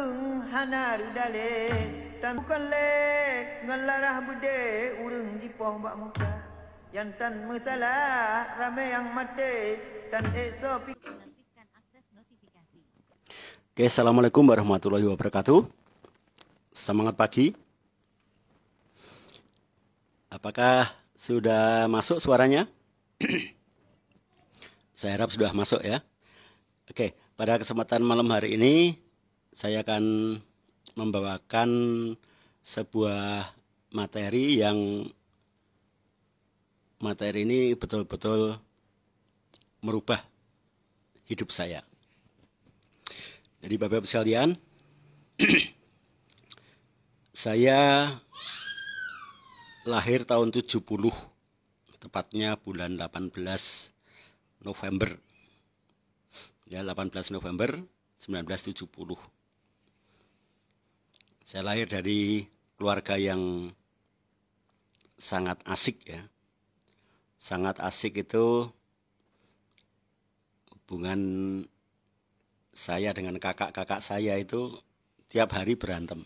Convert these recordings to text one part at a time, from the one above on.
urung hanar udale tan bukan lek ngalarah bude urung jipoh bak muka yang tan mutala rame yang mate tan eso Oke, Assalamualaikum warahmatullahi wabarakatuh Semangat pagi Apakah sudah masuk suaranya? Saya harap sudah masuk ya Oke, pada kesempatan malam hari ini saya akan membawakan sebuah materi yang materi ini betul-betul merubah hidup saya. Jadi Bapak-Bapak sekalian, saya lahir tahun 70, tepatnya bulan 18 November. Ya, 18 November 1970. Saya lahir dari keluarga yang sangat asik ya. Sangat asik itu hubungan saya dengan kakak-kakak saya itu tiap hari berantem.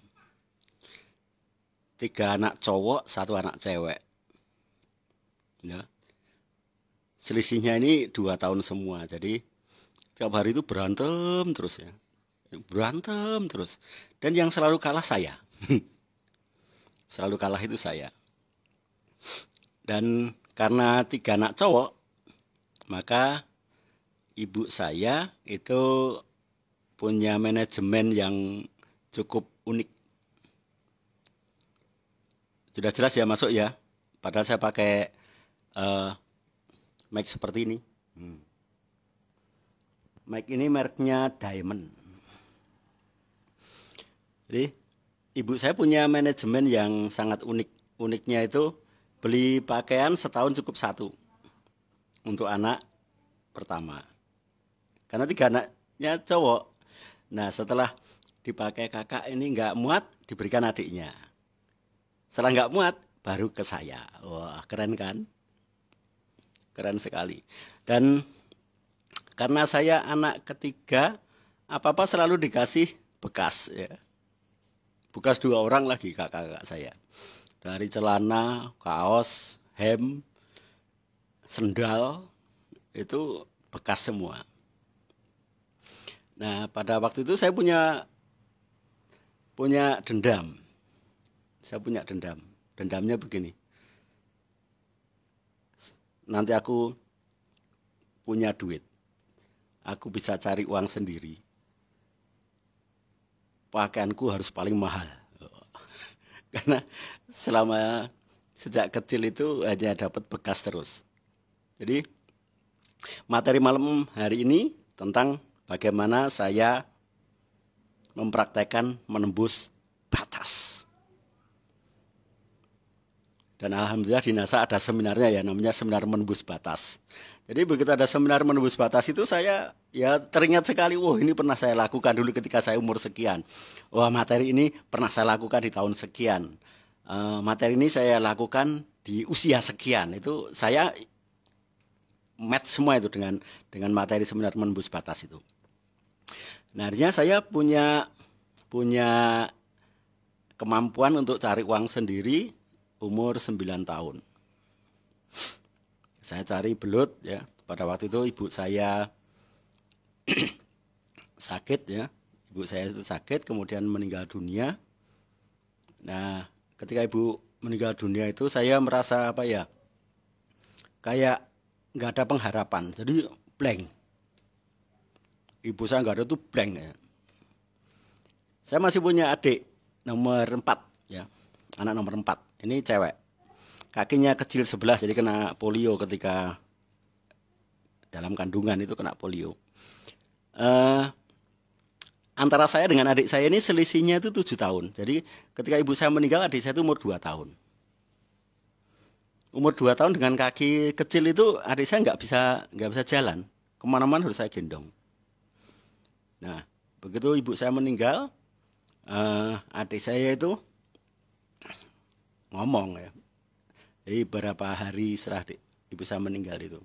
Tiga anak cowok, satu anak cewek. Ya. Selisihnya ini dua tahun semua, jadi tiap hari itu berantem terus ya berantem terus dan yang selalu kalah saya selalu kalah itu saya dan karena tiga anak cowok maka ibu saya itu punya manajemen yang cukup unik sudah jelas ya masuk ya padahal saya pakai uh, mic seperti ini hmm. mic ini mereknya Diamond jadi ibu saya punya manajemen yang sangat unik. Uniknya itu beli pakaian setahun cukup satu untuk anak pertama. Karena tiga anaknya cowok. Nah setelah dipakai kakak ini nggak muat diberikan adiknya. Setelah nggak muat baru ke saya. Wah keren kan? Keren sekali. Dan karena saya anak ketiga, apa-apa selalu dikasih bekas ya bekas dua orang lagi kakak-kakak saya dari celana kaos hem sendal itu bekas semua nah pada waktu itu saya punya punya dendam saya punya dendam dendamnya begini nanti aku punya duit aku bisa cari uang sendiri pakaianku harus paling mahal. Karena selama sejak kecil itu hanya dapat bekas terus. Jadi materi malam hari ini tentang bagaimana saya mempraktekkan menembus batas. Dan alhamdulillah di NASA ada seminarnya ya namanya seminar menembus batas. Jadi begitu ada seminar menembus batas itu saya ya teringat sekali, wah ini pernah saya lakukan dulu ketika saya umur sekian. Wah materi ini pernah saya lakukan di tahun sekian. Uh, materi ini saya lakukan di usia sekian. Itu saya match semua itu dengan dengan materi seminar menembus batas itu. Nah, artinya saya punya punya kemampuan untuk cari uang sendiri umur 9 tahun. Saya cari belut ya. Pada waktu itu ibu saya sakit ya. Ibu saya itu sakit kemudian meninggal dunia. Nah, ketika ibu meninggal dunia itu saya merasa apa ya? Kayak nggak ada pengharapan. Jadi blank. Ibu saya nggak ada tuh blank ya. Saya masih punya adik nomor 4 ya. Anak nomor 4 ini cewek kakinya kecil sebelah jadi kena polio ketika dalam kandungan itu kena polio uh, antara saya dengan adik saya ini selisihnya itu tujuh tahun jadi ketika ibu saya meninggal adik saya itu umur 2 tahun umur 2 tahun dengan kaki kecil itu adik saya nggak bisa nggak bisa jalan kemana-mana harus saya gendong nah begitu ibu saya meninggal uh, adik saya itu ngomong ya jadi berapa hari setelah di, ibu saya meninggal itu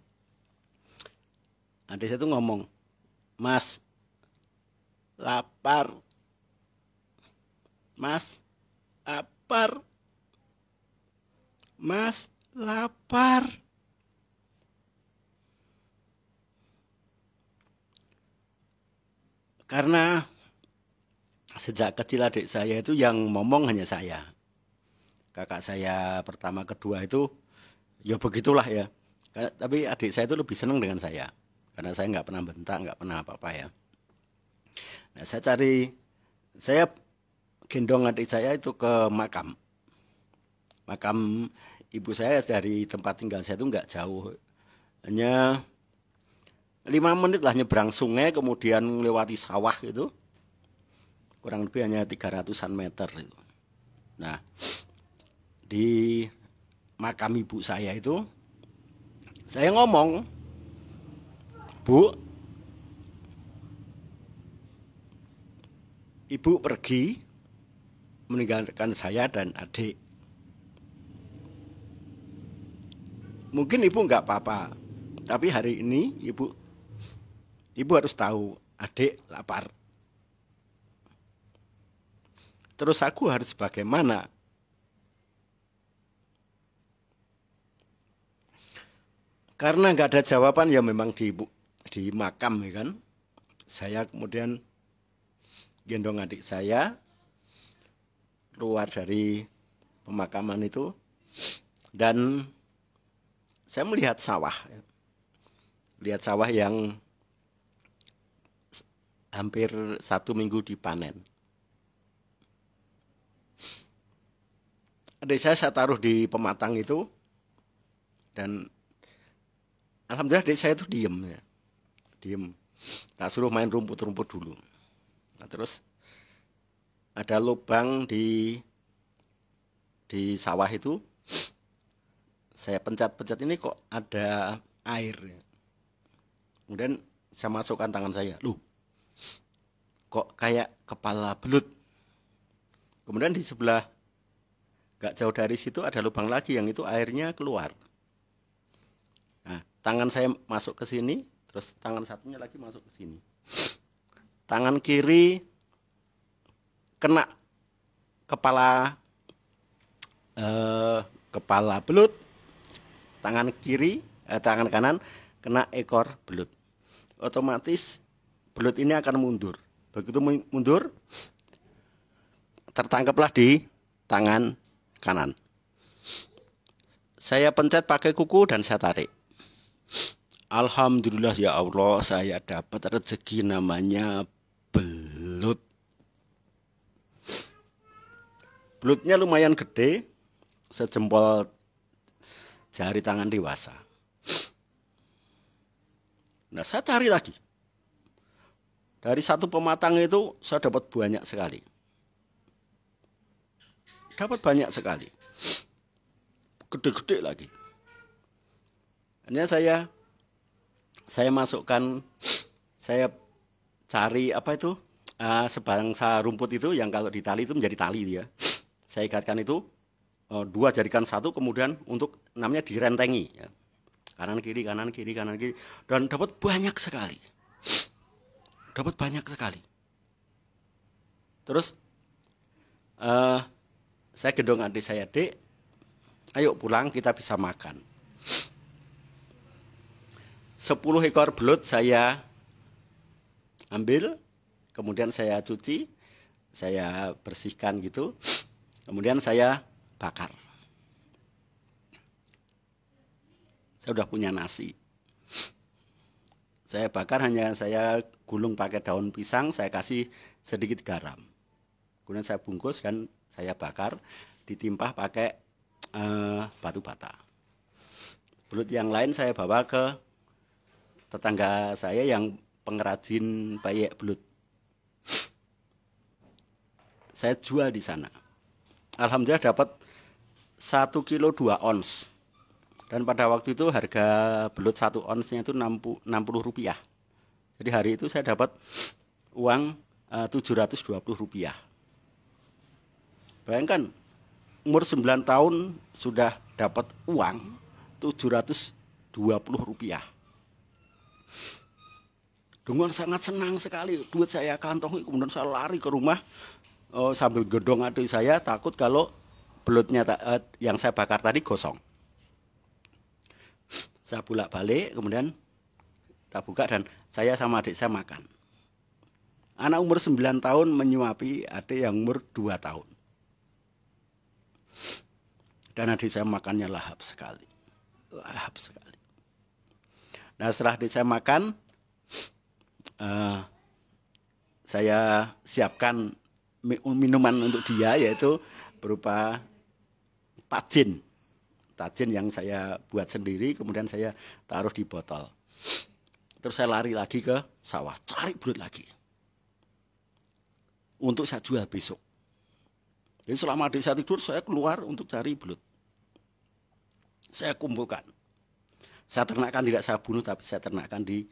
Ada satu ngomong mas lapar mas lapar mas lapar karena sejak kecil adik saya itu yang ngomong hanya saya kakak saya pertama kedua itu ya begitulah ya tapi adik saya itu lebih senang dengan saya karena saya nggak pernah bentak nggak pernah apa-apa ya nah saya cari saya gendong adik saya itu ke makam makam ibu saya dari tempat tinggal saya itu nggak jauh hanya lima menit lah nyebrang sungai kemudian lewati sawah gitu kurang lebih hanya tiga ratusan meter itu nah di makam ibu saya itu saya ngomong Bu Ibu pergi meninggalkan saya dan adik Mungkin ibu nggak apa-apa Tapi hari ini ibu Ibu harus tahu adik lapar Terus aku harus bagaimana karena nggak ada jawaban ya memang di di makam ya kan saya kemudian gendong adik saya keluar dari pemakaman itu dan saya melihat sawah ya. lihat sawah yang hampir satu minggu dipanen adik saya saya taruh di pematang itu dan alhamdulillah adik saya tuh diem ya diem tak suruh main rumput-rumput dulu nah, terus ada lubang di di sawah itu saya pencet-pencet ini kok ada air ya. kemudian saya masukkan tangan saya Loh, kok kayak kepala belut kemudian di sebelah gak jauh dari situ ada lubang lagi yang itu airnya keluar tangan saya masuk ke sini, terus tangan satunya lagi masuk ke sini. Tangan kiri kena kepala eh, kepala belut, tangan kiri eh, tangan kanan kena ekor belut. Otomatis belut ini akan mundur. Begitu mundur, tertangkaplah di tangan kanan. Saya pencet pakai kuku dan saya tarik. Alhamdulillah ya Allah saya dapat rezeki namanya belut. Belutnya lumayan gede, sejempol jari tangan dewasa. Nah saya cari lagi. Dari satu pematang itu saya dapat banyak sekali. Dapat banyak sekali. Gede-gede lagi. Hanya saya saya masukkan saya cari apa itu uh, sebangsa rumput itu yang kalau ditali itu menjadi tali ya saya ikatkan itu uh, dua jadikan satu kemudian untuk namanya direntengi ya. kanan kiri kanan kiri kanan kiri dan dapat banyak sekali dapat banyak sekali terus uh, saya gedong adik saya dek ayo pulang kita bisa makan 10 ekor belut saya ambil, kemudian saya cuci, saya bersihkan gitu, kemudian saya bakar. Saya sudah punya nasi. Saya bakar hanya saya gulung pakai daun pisang, saya kasih sedikit garam. Kemudian saya bungkus dan saya bakar, ditimpah pakai uh, batu bata. Belut yang lain saya bawa ke tetangga saya yang pengrajin payek belut. Saya jual di sana. Alhamdulillah dapat 1 kilo 2 ons. Dan pada waktu itu harga belut 1 onsnya itu 60, 60 rupiah. Jadi hari itu saya dapat uang eh, uh, 720 rupiah. Bayangkan umur 9 tahun sudah dapat uang 720 rupiah dengan sangat senang sekali duit saya kantong. kemudian saya lari ke rumah oh, sambil gedong adik saya takut kalau belutnya eh, yang saya bakar tadi gosong saya pula balik kemudian tak buka dan saya sama adik saya makan anak umur 9 tahun menyuapi adik yang umur 2 tahun dan adik saya makannya lahap sekali lahap sekali nah setelah adik saya makan uh, saya siapkan minuman untuk dia yaitu berupa tajin. Tajin yang saya buat sendiri kemudian saya taruh di botol. Terus saya lari lagi ke sawah, cari belut lagi. Untuk saya jual besok. Jadi selama adik saya tidur saya keluar untuk cari belut. Saya kumpulkan. Saya ternakkan tidak saya bunuh tapi saya ternakkan di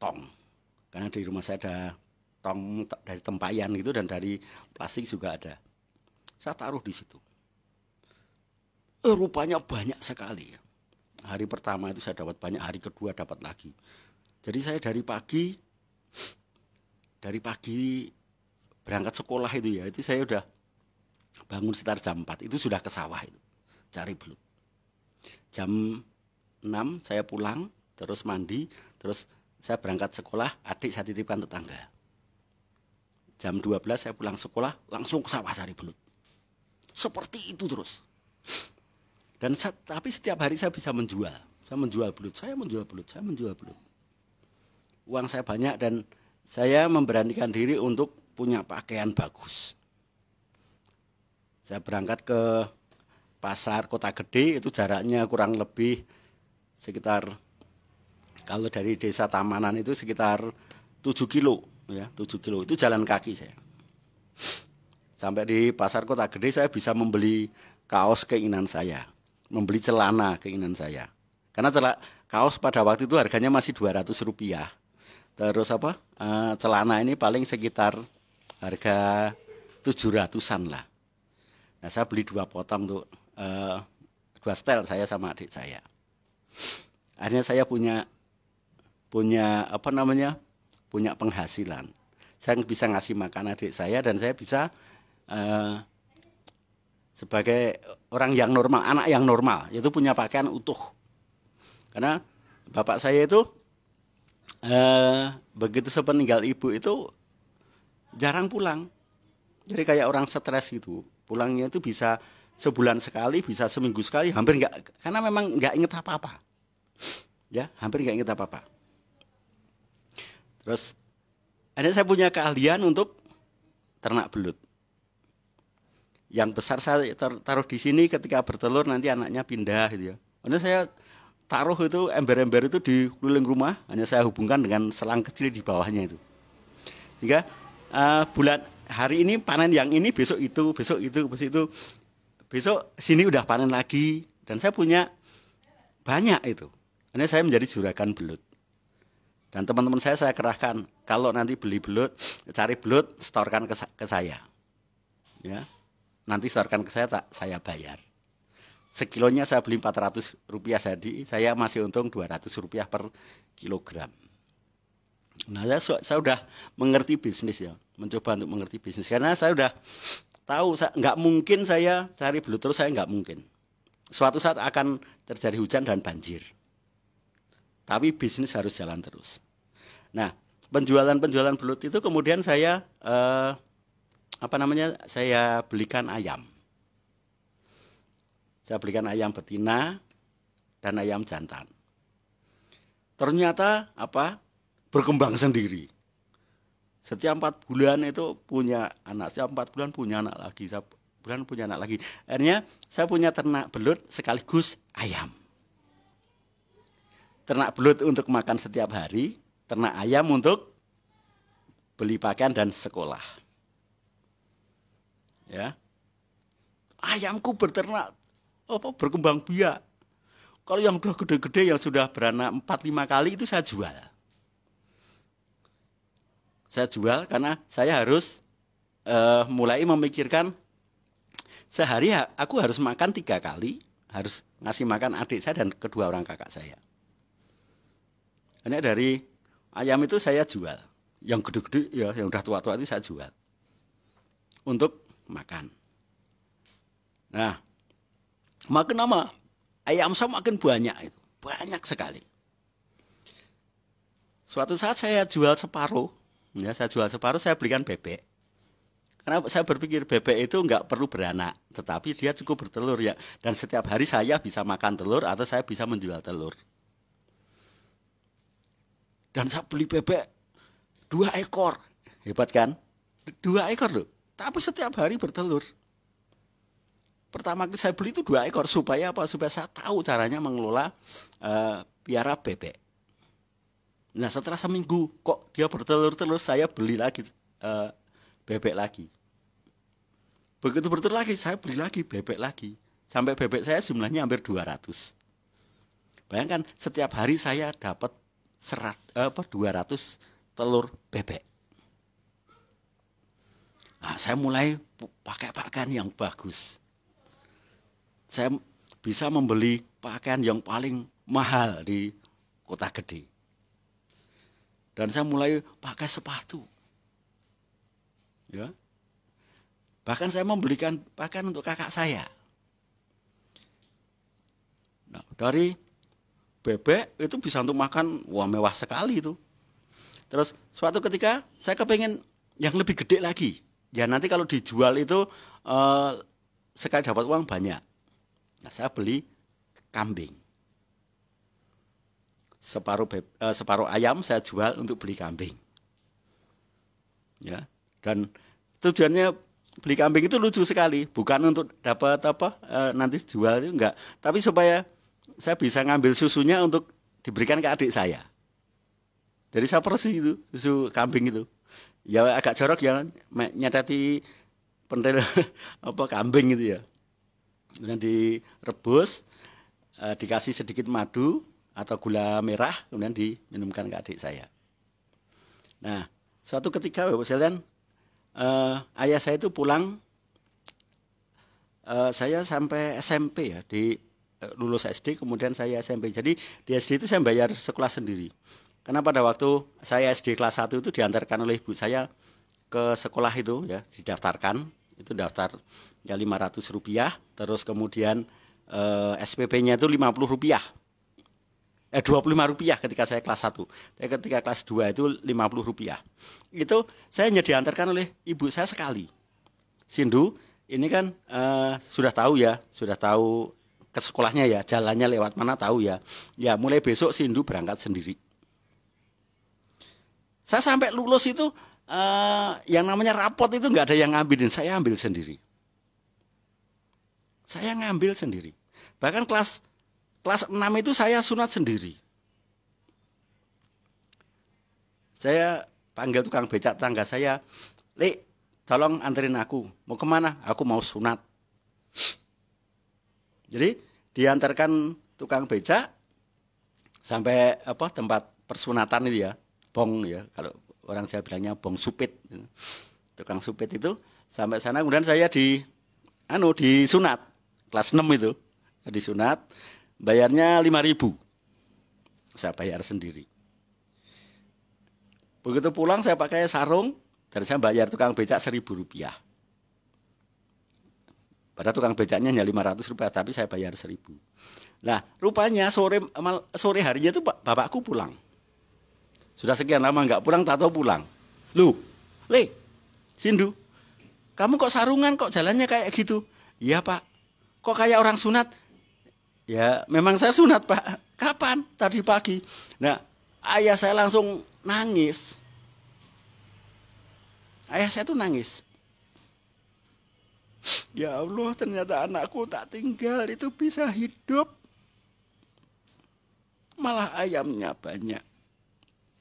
tong. Karena di rumah saya ada tong dari tempayan itu dan dari plastik juga ada. Saya taruh di situ. Eh, rupanya banyak sekali. Ya. Hari pertama itu saya dapat banyak, hari kedua dapat lagi. Jadi saya dari pagi dari pagi berangkat sekolah itu ya, itu saya udah bangun sekitar jam 4, itu sudah ke sawah itu, cari belut. Jam 6 saya pulang, terus mandi, terus saya berangkat sekolah, adik saya titipkan tetangga. Jam 12 saya pulang sekolah, langsung ke sawah cari belut. Seperti itu terus. Dan tapi setiap hari saya bisa menjual. Saya menjual belut, saya menjual belut, saya menjual belut. Uang saya banyak dan saya memberanikan diri untuk punya pakaian bagus. Saya berangkat ke pasar kota gede itu jaraknya kurang lebih sekitar kalau dari desa Tamanan itu sekitar 7 kilo ya, 7 kilo itu jalan kaki saya. Sampai di pasar kota gede saya bisa membeli kaos keinginan saya, membeli celana keinginan saya. Karena celana kaos pada waktu itu harganya masih 200 rupiah. Terus apa? E, celana ini paling sekitar harga 700-an lah. Nah, saya beli dua potong untuk e, eh, dua setel saya sama adik saya. Akhirnya saya punya punya apa namanya punya penghasilan saya bisa ngasih makan adik saya dan saya bisa uh, sebagai orang yang normal anak yang normal itu punya pakaian utuh karena bapak saya itu uh, begitu sepeninggal ibu itu jarang pulang jadi kayak orang stres gitu pulangnya itu bisa sebulan sekali bisa seminggu sekali hampir nggak karena memang nggak inget apa apa ya hampir nggak inget apa apa Terus akhirnya saya punya keahlian untuk ternak belut. Yang besar saya taruh di sini ketika bertelur nanti anaknya pindah gitu ya. Karena saya taruh itu ember-ember itu di keliling rumah hanya saya hubungkan dengan selang kecil di bawahnya itu. Sehingga uh, bulan hari ini panen yang ini besok itu besok itu besok itu besok sini udah panen lagi dan saya punya banyak itu. Karena saya menjadi juragan belut. Dan teman-teman saya saya kerahkan kalau nanti beli belut, cari belut, setorkan ke, ke saya. Ya. Nanti setorkan ke saya tak saya bayar. Sekilonya saya beli 400 rupiah jadi saya masih untung 200 rupiah per kilogram. Nah, saya, saya sudah mengerti bisnis ya, mencoba untuk mengerti bisnis karena saya sudah tahu saya, nggak mungkin saya cari belut terus saya nggak mungkin. Suatu saat akan terjadi hujan dan banjir tapi bisnis harus jalan terus. Nah, penjualan-penjualan belut itu kemudian saya eh, apa namanya? Saya belikan ayam. Saya belikan ayam betina dan ayam jantan. Ternyata apa? berkembang sendiri. Setiap empat bulan itu punya anak, setiap empat bulan punya anak lagi, setiap bulan punya anak lagi. Akhirnya saya punya ternak belut sekaligus ayam ternak belut untuk makan setiap hari, ternak ayam untuk beli pakaian dan sekolah. Ya. Ayamku berternak apa berkembang biak. Kalau yang sudah gede-gede yang sudah beranak 4 5 kali itu saya jual. Saya jual karena saya harus uh, mulai memikirkan sehari aku harus makan tiga kali, harus ngasih makan adik saya dan kedua orang kakak saya. Ini dari ayam itu saya jual. Yang gede-gede ya, yang udah tua-tua itu saya jual. Untuk makan. Nah, makin lama ayam saya makin banyak itu. Banyak sekali. Suatu saat saya jual separuh. Ya, saya jual separuh, saya belikan bebek. Karena saya berpikir bebek itu nggak perlu beranak, tetapi dia cukup bertelur ya. Dan setiap hari saya bisa makan telur atau saya bisa menjual telur. Dan saya beli bebek dua ekor. Hebat kan? Dua ekor loh. Tapi setiap hari bertelur. Pertama kali saya beli itu dua ekor supaya apa? Supaya saya tahu caranya mengelola uh, piara bebek. Nah setelah seminggu kok dia bertelur-telur saya beli lagi uh, bebek lagi. Begitu bertelur lagi saya beli lagi bebek lagi. Sampai bebek saya jumlahnya hampir 200. Bayangkan setiap hari saya dapat serat eh, apa 200 telur bebek. Nah, saya mulai pakai pakaian yang bagus. Saya bisa membeli pakaian yang paling mahal di kota gede. Dan saya mulai pakai sepatu. Ya. Bahkan saya membelikan pakaian untuk kakak saya. Nah, dari bebek itu bisa untuk makan wah mewah sekali itu. Terus suatu ketika saya kepengen yang lebih gede lagi. Ya nanti kalau dijual itu uh, eh, sekali dapat uang banyak. Nah, saya beli kambing. Separuh bebe, uh, separuh ayam saya jual untuk beli kambing. Ya, dan tujuannya beli kambing itu lucu sekali, bukan untuk dapat apa uh, nanti jual itu enggak, tapi supaya saya bisa ngambil susunya untuk diberikan ke adik saya. Jadi saya persis itu susu kambing itu. Ya agak jorok ya nyatati pentil apa kambing itu ya. Kemudian direbus, eh, dikasih sedikit madu atau gula merah, kemudian diminumkan ke adik saya. Nah, suatu ketika Bapak sekalian, eh, ayah saya itu pulang eh, saya sampai SMP ya di lulus SD kemudian saya SMP jadi di SD itu saya bayar sekolah sendiri karena pada waktu saya SD kelas 1 itu diantarkan oleh ibu saya ke sekolah itu ya didaftarkan itu daftar ya 500 rupiah terus kemudian eh, SPP-nya itu 50 rupiah eh 25 rupiah ketika saya kelas 1 Tapi eh, ketika kelas 2 itu 50 rupiah itu saya hanya diantarkan oleh ibu saya sekali Sindu ini kan eh, sudah tahu ya sudah tahu ke sekolahnya ya jalannya lewat mana tahu ya ya mulai besok Sindu berangkat sendiri saya sampai lulus itu uh, yang namanya rapot itu nggak ada yang ngambilin saya ambil sendiri saya ngambil sendiri bahkan kelas kelas 6 itu saya sunat sendiri saya panggil tukang becak tangga saya Le, tolong anterin aku mau kemana aku mau sunat jadi diantarkan tukang becak sampai apa tempat persunatan itu ya bong ya kalau orang saya bilangnya bong supit tukang supit itu sampai sana kemudian saya di anu di sunat kelas 6 itu di sunat bayarnya 5000 saya bayar sendiri begitu pulang saya pakai sarung dan saya bayar tukang becak 1000 rupiah Padahal tukang becaknya hanya 500 rupiah, tapi saya bayar 1000. Nah, rupanya sore mal, sore harinya itu bapakku pulang. Sudah sekian lama nggak pulang, tak tahu pulang. Lu, Le, Sindu, kamu kok sarungan kok jalannya kayak gitu? Iya pak, kok kayak orang sunat? Ya, memang saya sunat pak. Kapan? Tadi pagi. Nah, ayah saya langsung nangis. Ayah saya tuh nangis. Ya Allah, ternyata anakku tak tinggal itu bisa hidup. Malah ayamnya banyak.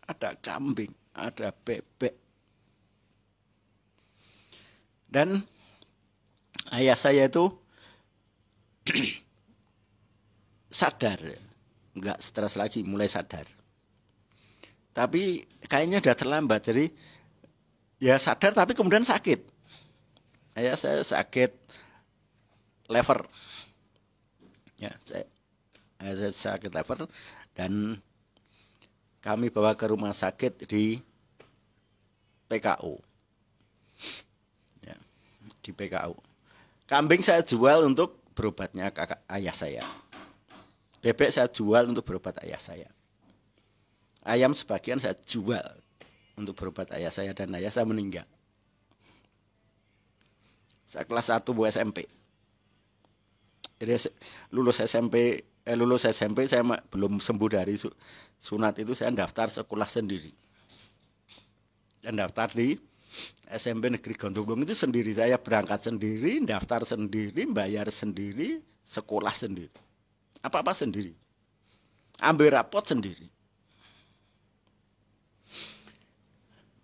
Ada kambing, ada bebek. Dan ayah saya itu sadar. Enggak stres lagi, mulai sadar. Tapi kayaknya udah terlambat. Jadi ya sadar tapi kemudian sakit ya saya sakit lever ya saya, eh, saya sakit lever dan kami bawa ke rumah sakit di PKU ya, di PKU kambing saya jual untuk berobatnya kakak ayah saya bebek saya jual untuk berobat ayah saya ayam sebagian saya jual untuk berobat ayah saya dan ayah saya meninggal saya kelas 1 bu SMP. Jadi lulus SMP eh, lulus SMP saya belum sembuh dari sunat itu saya daftar sekolah sendiri. Dan daftar di SMP Negeri Gondoglong itu sendiri saya berangkat sendiri, daftar sendiri, bayar sendiri, sekolah sendiri. Apa-apa sendiri. Ambil rapot sendiri.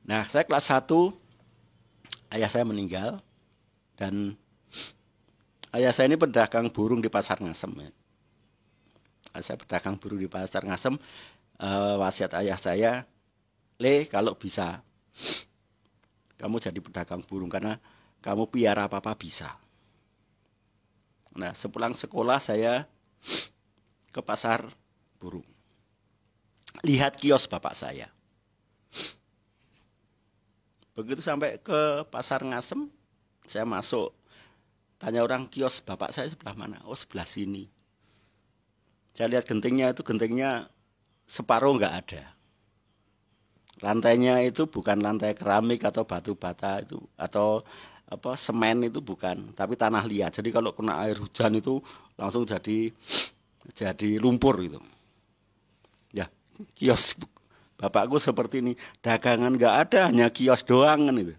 Nah, saya kelas 1 ayah saya meninggal. Dan ayah saya ini pedagang burung di pasar Ngasem. Ya. Saya pedagang burung di pasar Ngasem. e, wasiat ayah saya, le kalau bisa kamu jadi pedagang burung karena kamu piara apa apa bisa. Nah sepulang sekolah saya ke pasar burung. Lihat kios bapak saya. Begitu sampai ke pasar Ngasem, saya masuk tanya orang kios bapak saya sebelah mana oh sebelah sini saya lihat gentingnya itu gentingnya separuh nggak ada lantainya itu bukan lantai keramik atau batu bata itu atau apa semen itu bukan tapi tanah liat jadi kalau kena air hujan itu langsung jadi jadi lumpur gitu ya kios bapakku seperti ini dagangan nggak ada hanya kios doang kan itu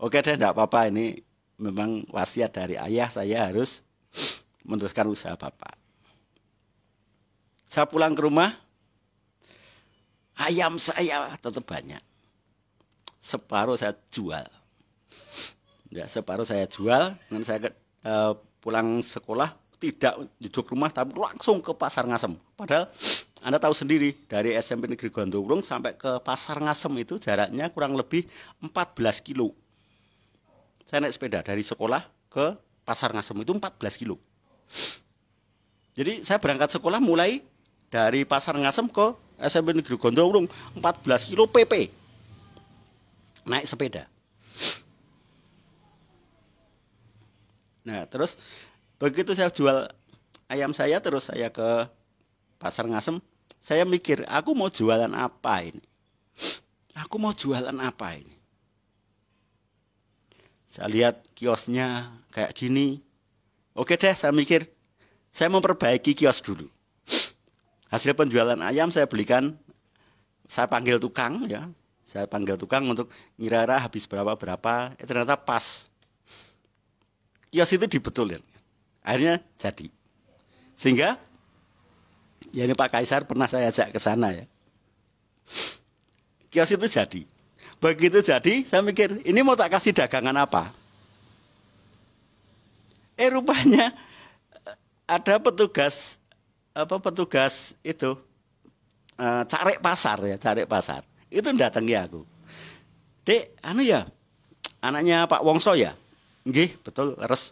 oke deh tidak apa-apa ini memang wasiat dari ayah saya harus meneruskan usaha bapak saya pulang ke rumah ayam saya tetap banyak separuh saya jual ya separuh saya jual dan saya ke, uh, pulang sekolah tidak duduk rumah tapi langsung ke pasar ngasem padahal anda tahu sendiri dari SMP Negeri Gondowurung sampai ke pasar ngasem itu jaraknya kurang lebih 14 kilo saya naik sepeda dari sekolah ke pasar ngasem itu 14 kilo jadi saya berangkat sekolah mulai dari pasar ngasem ke SMP Negeri Gondrong 14 kilo PP naik sepeda nah terus begitu saya jual ayam saya terus saya ke pasar ngasem saya mikir aku mau jualan apa ini aku mau jualan apa ini saya lihat kiosnya kayak gini oke deh saya mikir saya memperbaiki kios dulu hasil penjualan ayam saya belikan saya panggil tukang ya saya panggil tukang untuk ngira-ngira habis berapa berapa eh, ternyata pas kios itu dibetulin akhirnya jadi sehingga ya ini Pak Kaisar pernah saya ajak ke sana ya kios itu jadi Begitu jadi saya mikir ini mau tak kasih dagangan apa? Eh rupanya eh, ada petugas apa petugas itu uh, eh, cari pasar ya cari pasar itu datang ya aku dek anu ya anaknya Pak Wongso ya Nggih, betul res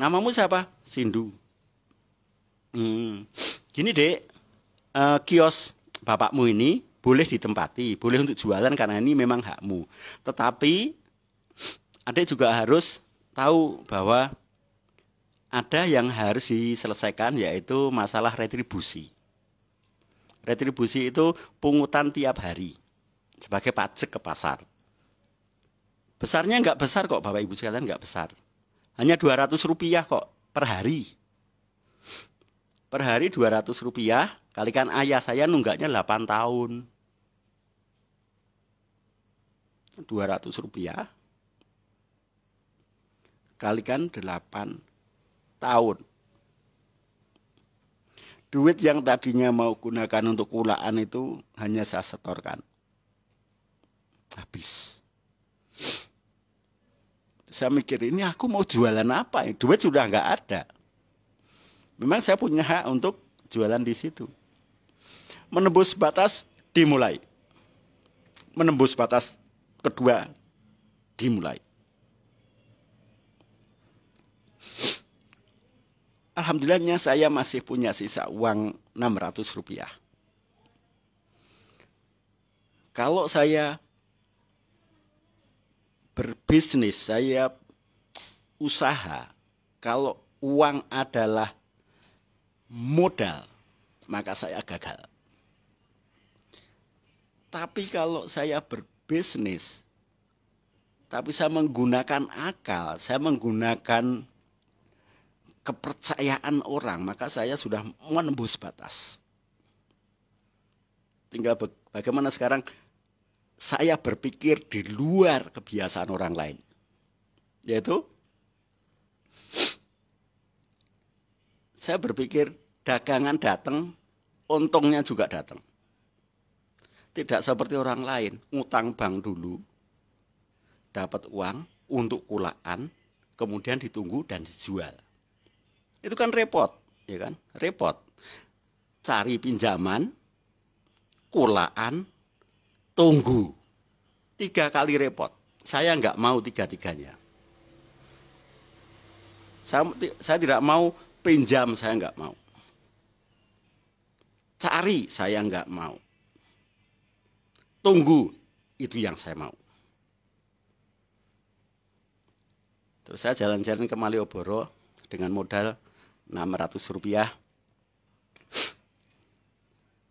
namamu siapa Sindu hmm. gini dek uh, kios bapakmu ini boleh ditempati, boleh untuk jualan karena ini memang hakmu. Tetapi ada juga harus tahu bahwa ada yang harus diselesaikan yaitu masalah retribusi. Retribusi itu pungutan tiap hari sebagai pajak ke pasar. Besarnya enggak besar kok Bapak Ibu sekalian enggak besar. Hanya 200 rupiah kok per hari. Per hari 200 rupiah, kalikan ayah saya nunggaknya 8 tahun. 200 rupiah kalikan 8 tahun duit yang tadinya mau gunakan untuk kulaan itu hanya saya setorkan habis saya mikir ini aku mau jualan apa duit sudah nggak ada memang saya punya hak untuk jualan di situ menembus batas dimulai menembus batas kedua dimulai. Alhamdulillahnya saya masih punya sisa uang 600 rupiah. Kalau saya berbisnis, saya usaha, kalau uang adalah modal, maka saya gagal. Tapi kalau saya berbisnis, bisnis, tapi saya menggunakan akal, saya menggunakan kepercayaan orang, maka saya sudah menembus batas. Tinggal bagaimana sekarang saya berpikir di luar kebiasaan orang lain. Yaitu saya berpikir dagangan datang, untungnya juga datang. Tidak seperti orang lain, ngutang bank dulu, dapat uang untuk kulaan, kemudian ditunggu dan dijual. Itu kan repot, ya kan? Repot. Cari pinjaman, kulaan, tunggu. Tiga kali repot. Saya nggak mau tiga-tiganya. Saya, saya tidak mau pinjam, saya nggak mau cari saya nggak mau tunggu itu yang saya mau. Terus saya jalan-jalan ke Malioboro dengan modal 600 rupiah.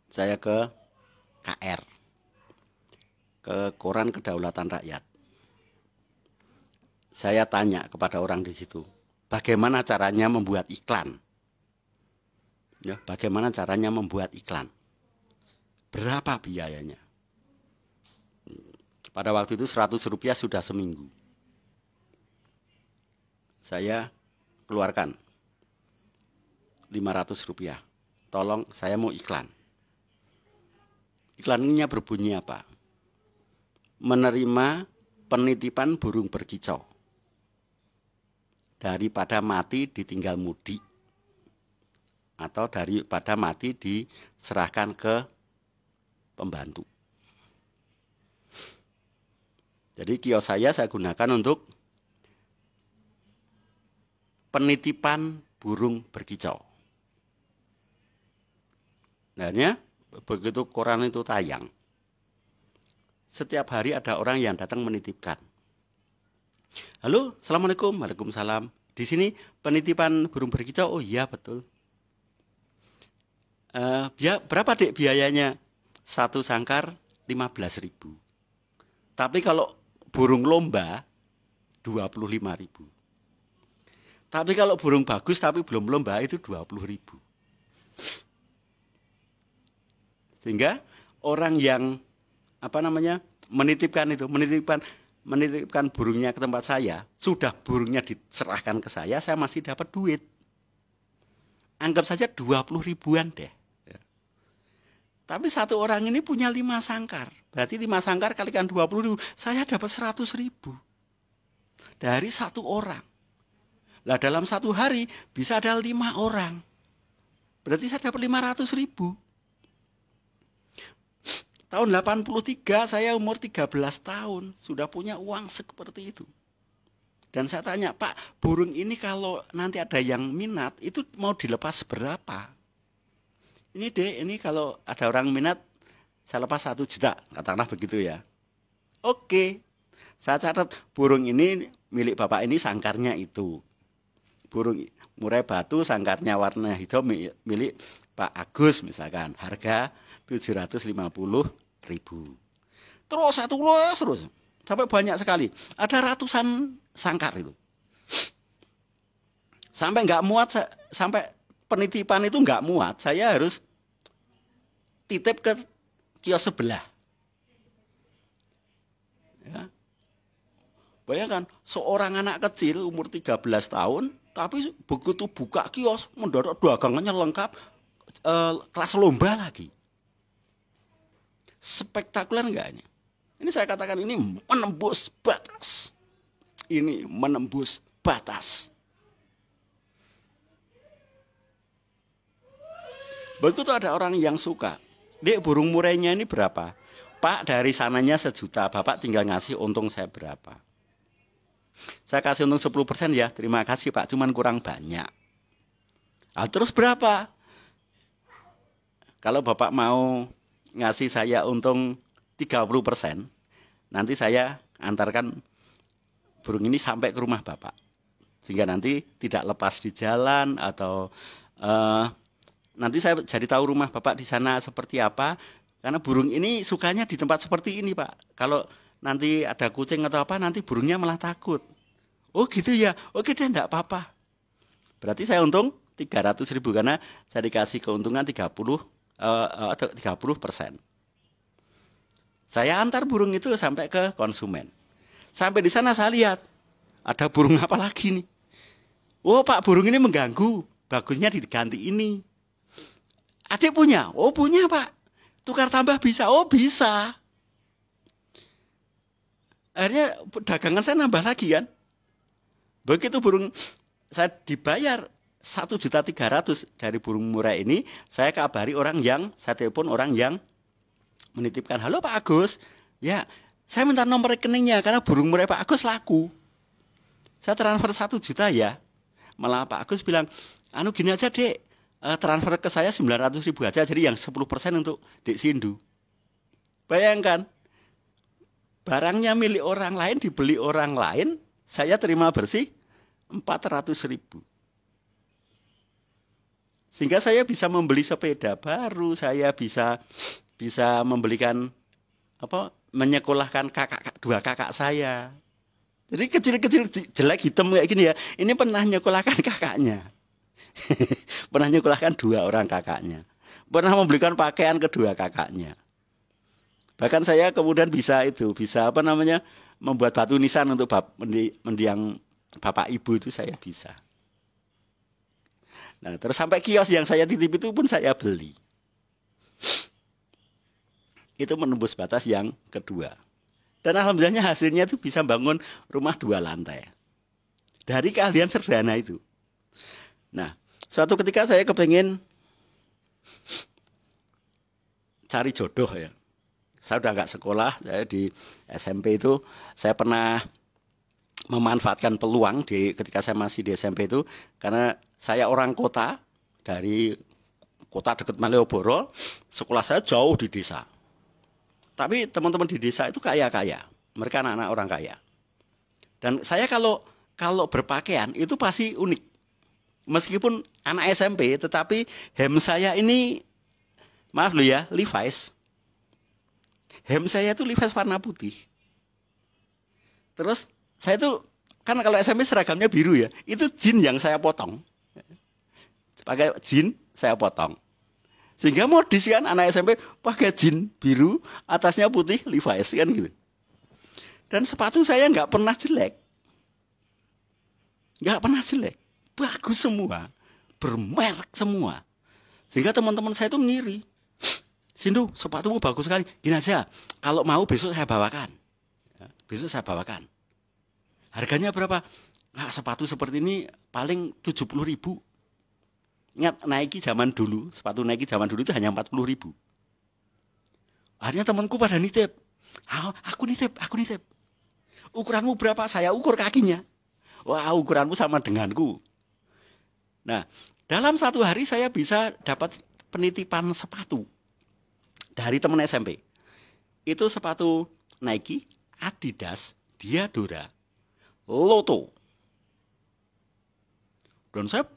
Saya ke KR, ke Koran Kedaulatan Rakyat. Saya tanya kepada orang di situ, bagaimana caranya membuat iklan? Ya, bagaimana caranya membuat iklan? Berapa biayanya? Pada waktu itu 100 rupiah sudah seminggu. Saya keluarkan 500 rupiah. Tolong saya mau iklan. Iklannya berbunyi apa? Menerima penitipan burung berkicau daripada mati ditinggal mudik atau daripada mati diserahkan ke pembantu. Jadi kios saya saya gunakan untuk penitipan burung berkicau. Nah, ya, begitu koran itu tayang, setiap hari ada orang yang datang menitipkan. Halo, assalamualaikum, waalaikumsalam. Di sini penitipan burung berkicau. Oh iya betul. Uh, eh, biaya, berapa dek biayanya? Satu sangkar belas ribu. Tapi kalau burung lomba 25 ribu. Tapi kalau burung bagus tapi belum lomba itu 20 ribu. Sehingga orang yang apa namanya menitipkan itu, menitipkan menitipkan burungnya ke tempat saya, sudah burungnya diserahkan ke saya, saya masih dapat duit. Anggap saja 20 ribuan deh. Tapi satu orang ini punya lima sangkar. Berarti lima sangkar kalikan 20 ribu. Saya dapat 100 ribu. Dari satu orang. Lah dalam satu hari bisa ada lima orang. Berarti saya dapat 500 ribu. Tahun 83 saya umur 13 tahun. Sudah punya uang seperti itu. Dan saya tanya, Pak, burung ini kalau nanti ada yang minat, itu mau dilepas berapa? ini deh ini kalau ada orang minat saya lepas satu juta katakanlah begitu ya oke saya catat burung ini milik bapak ini sangkarnya itu burung murai batu sangkarnya warna hijau milik Pak Agus misalkan harga 750 ribu terus satu tulis terus sampai banyak sekali ada ratusan sangkar itu sampai nggak muat sampai penitipan itu nggak muat, saya harus titip ke kios sebelah. Ya. Bayangkan, seorang anak kecil umur 13 tahun, tapi begitu buka kios, mendadak dagangannya lengkap, e, kelas lomba lagi. Spektakuler enggaknya? Ini saya katakan ini menembus batas. Ini menembus batas. Begitu ada orang yang suka. Dek burung murainya ini berapa? Pak dari sananya sejuta, Bapak tinggal ngasih untung saya berapa? Saya kasih untung 10% ya, terima kasih Pak, cuman kurang banyak. Ah, terus berapa? Kalau Bapak mau ngasih saya untung 30%, nanti saya antarkan burung ini sampai ke rumah Bapak. Sehingga nanti tidak lepas di jalan atau uh, nanti saya jadi tahu rumah bapak di sana seperti apa karena burung ini sukanya di tempat seperti ini pak kalau nanti ada kucing atau apa nanti burungnya malah takut oh gitu ya oke deh enggak apa-apa berarti saya untung 300 ribu karena saya dikasih keuntungan 30 uh, eh, eh, atau 30 persen saya antar burung itu sampai ke konsumen sampai di sana saya lihat ada burung apa lagi nih oh pak burung ini mengganggu bagusnya diganti ini Adik punya? Oh punya pak. Tukar tambah bisa? Oh bisa. Akhirnya dagangan saya nambah lagi kan. Begitu burung saya dibayar satu juta tiga ratus dari burung murah ini, saya kabari orang yang saya telepon orang yang menitipkan. Halo Pak Agus, ya saya minta nomor rekeningnya karena burung murah Pak Agus laku. Saya transfer satu juta ya. Malah Pak Agus bilang, anu gini aja dek, uh, transfer ke saya 900 ribu aja jadi yang 10% untuk Dek Sindu bayangkan barangnya milik orang lain dibeli orang lain saya terima bersih 400 ribu sehingga saya bisa membeli sepeda baru saya bisa bisa membelikan apa menyekolahkan kakak dua kakak saya jadi kecil-kecil jelek hitam kayak gini ya ini pernah nyekolahkan kakaknya pernah nyekolahkan dua orang kakaknya, pernah membelikan pakaian kedua kakaknya. Bahkan saya kemudian bisa itu, bisa apa namanya, membuat batu nisan untuk bap, mendiang bapak ibu itu saya bisa. Nah, terus sampai kios yang saya titip itu pun saya beli. Itu menembus batas yang kedua. Dan alhamdulillahnya hasilnya itu bisa bangun rumah dua lantai. Dari keahlian sederhana itu. Nah, Suatu ketika saya kepengen cari jodoh ya. Saya udah nggak sekolah, saya di SMP itu saya pernah memanfaatkan peluang di ketika saya masih di SMP itu karena saya orang kota dari kota dekat Malioboro, sekolah saya jauh di desa. Tapi teman-teman di desa itu kaya-kaya, mereka anak-anak orang kaya. Dan saya kalau kalau berpakaian itu pasti unik meskipun anak SMP tetapi hem saya ini maaf lo ya Levi's hem saya itu Levi's warna putih terus saya itu karena kalau SMP seragamnya biru ya itu jin yang saya potong pakai jin saya potong sehingga modis kan anak SMP pakai jin biru atasnya putih Levi's kan gitu dan sepatu saya nggak pernah jelek nggak pernah jelek bagus semua, bermerek semua. Sehingga teman-teman saya itu ngiri. Sindu, sepatumu bagus sekali. Gini aja, kalau mau besok saya bawakan. Ya, besok saya bawakan. Harganya berapa? Nah, sepatu seperti ini paling 70 ribu. Ingat, naiki zaman dulu, sepatu naiki zaman dulu itu hanya 40 ribu. Akhirnya temanku pada nitip. aku nitip, aku nitip. Ukuranmu berapa? Saya ukur kakinya. Wah, ukuranmu sama denganku. Nah, dalam satu hari saya bisa dapat penitipan sepatu dari teman SMP. Itu sepatu Nike, Adidas, Diadora, Lotto. Dan saya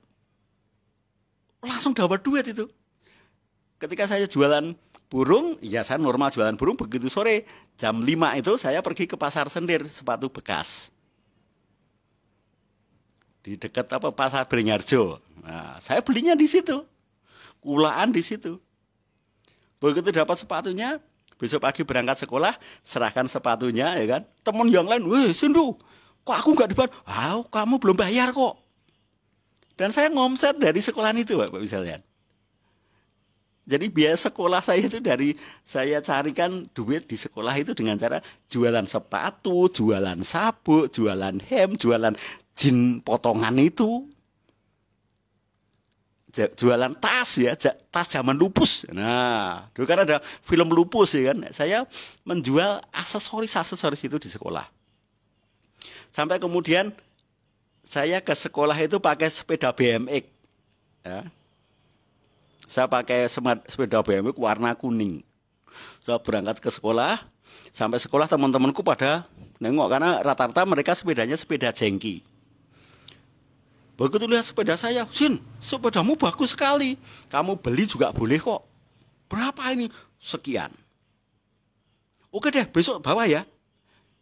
langsung dapat duit itu. Ketika saya jualan burung, ya saya normal jualan burung begitu sore jam 5 itu saya pergi ke pasar sendir sepatu bekas di dekat apa pasar Beringharjo. Nah, saya belinya di situ, kulaan di situ. Begitu dapat sepatunya, besok pagi berangkat sekolah, serahkan sepatunya ya kan. Teman yang lain, wih, Sindu, kok aku nggak dibayar? Wow, kamu belum bayar kok. Dan saya ngomset dari sekolah itu, Pak, bisa lihat. Ya. Jadi biaya sekolah saya itu dari saya carikan duit di sekolah itu dengan cara jualan sepatu, jualan sabuk, jualan hem, jualan jin potongan itu jualan tas ya tas zaman lupus nah dulu kan ada film lupus ya kan saya menjual aksesoris aksesoris itu di sekolah sampai kemudian saya ke sekolah itu pakai sepeda BMX ya. saya pakai sepeda BMX warna kuning saya berangkat ke sekolah sampai sekolah teman-temanku pada nengok karena rata-rata mereka sepedanya sepeda jengki Begitu lihat sepeda saya, Sin, sepedamu bagus sekali. Kamu beli juga boleh kok. Berapa ini? Sekian. Oke deh, besok bawa ya.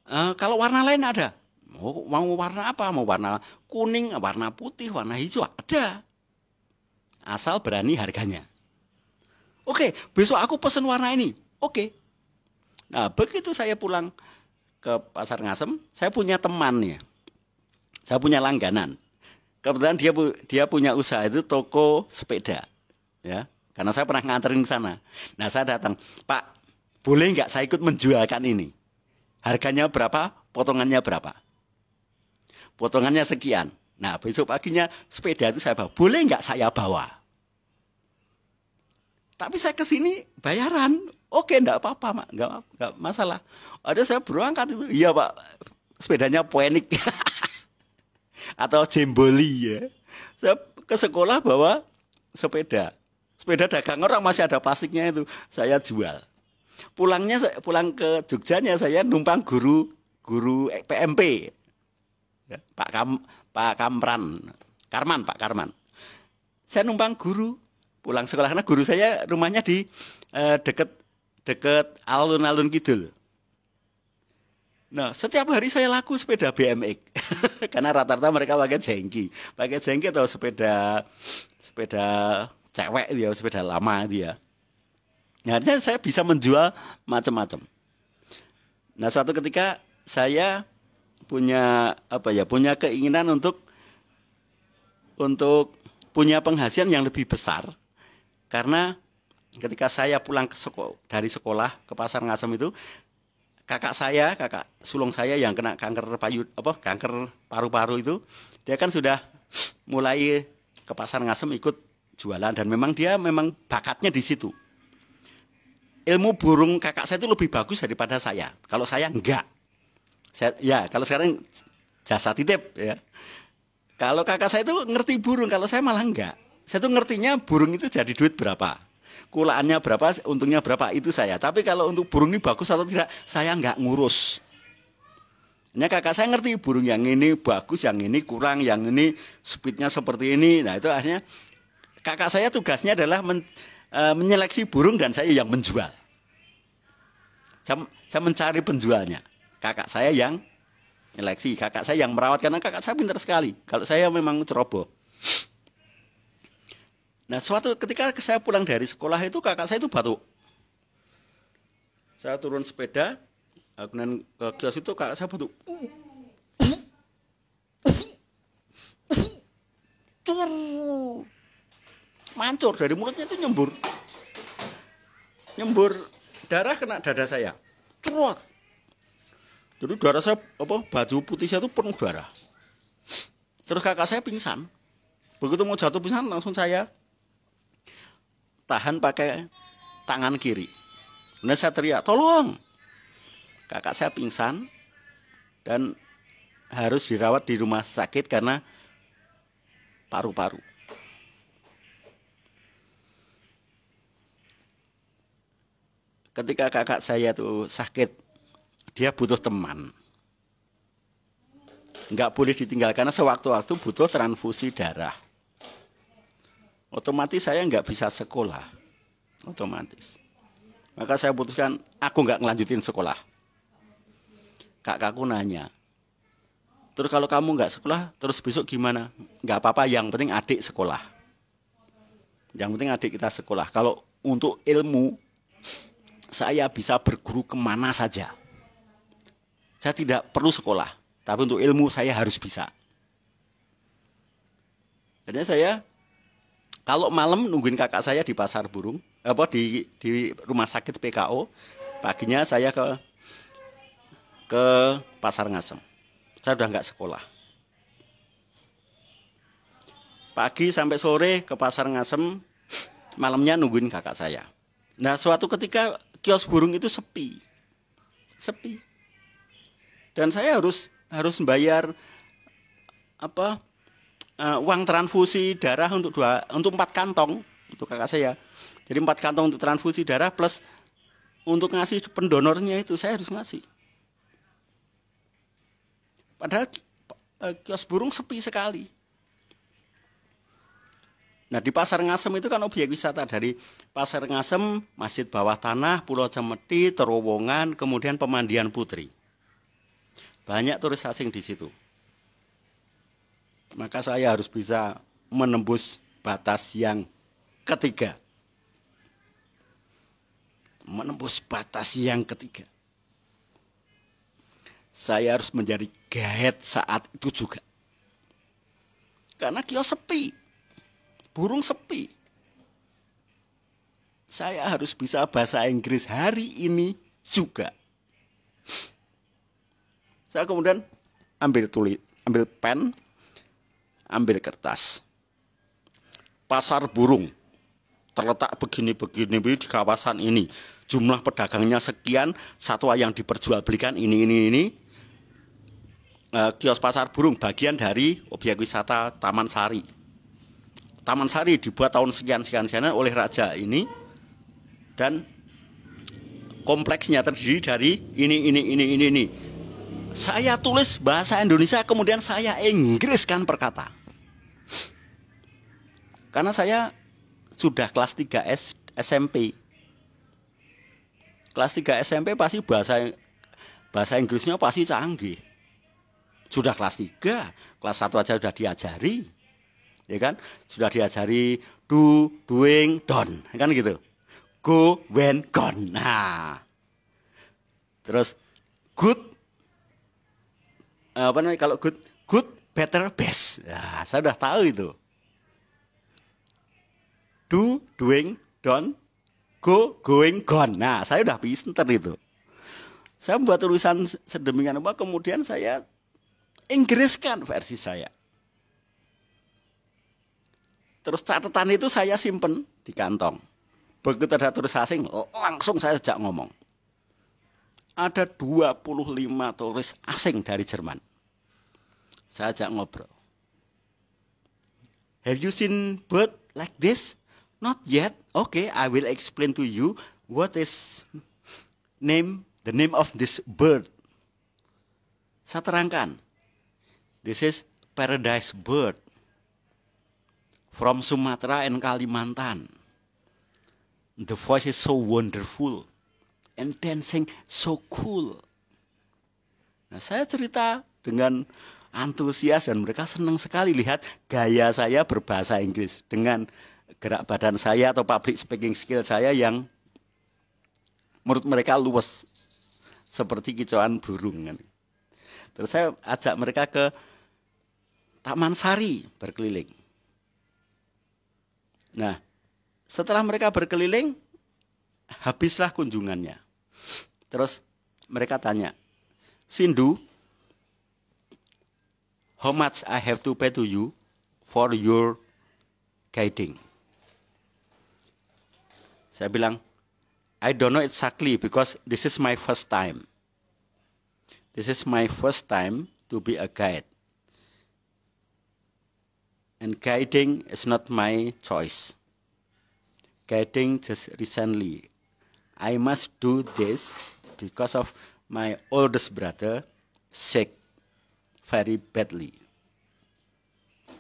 E, kalau warna lain ada. Mau, oh, mau warna apa? Mau warna kuning, warna putih, warna hijau? Ada. Asal berani harganya. Oke, besok aku pesen warna ini. Oke. Nah, begitu saya pulang ke Pasar Ngasem, saya punya temannya. Saya punya langganan kebetulan dia dia punya usaha itu toko sepeda ya karena saya pernah nganterin ke sana nah saya datang pak boleh nggak saya ikut menjualkan ini harganya berapa potongannya berapa potongannya sekian nah besok paginya sepeda itu saya bawa boleh nggak saya bawa tapi saya kesini bayaran oke enggak apa-apa enggak, nggak masalah ada saya berangkat itu iya pak sepedanya poenik atau jemboli ya. Saya ke sekolah bawa sepeda. Sepeda dagang orang masih ada plastiknya itu. Saya jual. Pulangnya pulang ke Jogjanya saya numpang guru guru PMP. Ya, Pak Kam, Pak Kamran. Karman, Pak Karman. Saya numpang guru pulang sekolah karena guru saya rumahnya di eh, deket deket alun-alun Kidul. Nah, setiap hari saya laku sepeda BMX karena rata-rata mereka pakai jengki, pakai jengki atau sepeda sepeda cewek ya, sepeda lama dia. Ya. Nah, saya bisa menjual macam-macam. Nah, suatu ketika saya punya apa ya, punya keinginan untuk untuk punya penghasilan yang lebih besar karena ketika saya pulang ke sekolah, dari sekolah ke pasar ngasem itu kakak saya, kakak sulung saya yang kena kanker payu apa kanker paru-paru itu, dia kan sudah mulai ke pasar ngasem ikut jualan dan memang dia memang bakatnya di situ. Ilmu burung kakak saya itu lebih bagus daripada saya. Kalau saya enggak. Saya, ya, kalau sekarang jasa titip ya. Kalau kakak saya itu ngerti burung, kalau saya malah enggak. Saya tuh ngertinya burung itu jadi duit berapa kulaannya berapa, untungnya berapa itu saya. Tapi kalau untuk burung ini bagus atau tidak, saya nggak ngurus. Ya kakak saya ngerti burung yang ini bagus, yang ini kurang, yang ini speednya seperti ini. Nah itu akhirnya kakak saya tugasnya adalah men, e, menyeleksi burung dan saya yang menjual. Saya, saya mencari penjualnya. Kakak saya yang menyeleksi, kakak saya yang merawat karena kakak saya pintar sekali. Kalau saya memang ceroboh. Nah, suatu ketika saya pulang dari sekolah itu kakak saya itu batuk. Saya turun sepeda, eh, kemudian ke kios itu kakak saya batuk. Mancur dari mulutnya itu nyembur. Nyembur darah kena dada saya. Cerot. Jadi darah saya apa baju putih saya itu penuh darah. Terus kakak saya pingsan. Begitu mau jatuh pingsan langsung saya tahan pakai tangan kiri. Kemudian saya teriak, tolong. Kakak saya pingsan dan harus dirawat di rumah sakit karena paru-paru. Ketika kakak saya tuh sakit, dia butuh teman. Nggak boleh ditinggalkan. karena sewaktu-waktu butuh transfusi darah otomatis saya nggak bisa sekolah otomatis maka saya putuskan aku nggak ngelanjutin sekolah kakakku nanya terus kalau kamu nggak sekolah terus besok gimana nggak apa-apa yang penting adik sekolah yang penting adik kita sekolah kalau untuk ilmu saya bisa berguru kemana saja saya tidak perlu sekolah tapi untuk ilmu saya harus bisa. Akhirnya saya kalau malam nungguin kakak saya di pasar burung, apa di di rumah sakit PKO, paginya saya ke ke pasar ngasem. Saya udah nggak sekolah. Pagi sampai sore ke pasar ngasem, malamnya nungguin kakak saya. Nah suatu ketika kios burung itu sepi, sepi. Dan saya harus harus bayar apa uh, uang transfusi darah untuk dua untuk empat kantong untuk kakak saya. Jadi empat kantong untuk transfusi darah plus untuk ngasih pendonornya itu saya harus ngasih. Padahal uh, kios burung sepi sekali. Nah di Pasar Ngasem itu kan objek wisata dari Pasar Ngasem, Masjid Bawah Tanah, Pulau Cemeti, Terowongan, kemudian Pemandian Putri. Banyak turis asing di situ maka saya harus bisa menembus batas yang ketiga. Menembus batas yang ketiga. Saya harus menjadi gaet saat itu juga. Karena kios sepi. Burung sepi. Saya harus bisa bahasa Inggris hari ini juga. Saya kemudian ambil tulis, ambil pen, ambil kertas. Pasar burung terletak begini-begini di kawasan ini. Jumlah pedagangnya sekian, satwa yang diperjualbelikan ini ini ini. Eh, kios pasar burung bagian dari objek wisata Taman Sari. Taman Sari dibuat tahun sekian sekian sekian oleh raja ini dan kompleksnya terdiri dari ini ini ini ini ini. Saya tulis bahasa Indonesia kemudian saya Inggriskan perkataan. Karena saya sudah kelas 3 S, SMP. Kelas 3 SMP pasti bahasa bahasa Inggrisnya pasti canggih. Sudah kelas 3, kelas 1 aja sudah diajari. Ya kan? Sudah diajari do, doing, done, kan gitu. Go, when, gone. Nah. Terus good apa namanya kalau good good better best. Ya, saya sudah tahu itu do, doing, done, go, going, gone. Nah, saya udah pinter itu. Saya membuat tulisan sedemikian apa, kemudian saya Inggriskan versi saya. Terus catatan itu saya simpen di kantong. Begitu ada tulis asing, langsung saya sejak ngomong. Ada 25 turis asing dari Jerman. Saya ajak ngobrol. Have you seen bird like this? Not yet. Okay, I will explain to you what is name the name of this bird. Saya terangkan. This is paradise bird from Sumatra and Kalimantan. The voice is so wonderful and dancing so cool. Nah, saya cerita dengan antusias dan mereka senang sekali lihat gaya saya berbahasa Inggris dengan gerak badan saya atau public speaking skill saya yang menurut mereka luas seperti kicauan burung kan. Terus saya ajak mereka ke Taman Sari berkeliling. Nah, setelah mereka berkeliling, habislah kunjungannya. Terus mereka tanya, Sindu, how much I have to pay to you for your guiding? Saya bilang, I don't know exactly because this is my first time. This is my first time to be a guide. And guiding is not my choice. Guiding just recently. I must do this because of my oldest brother sick very badly.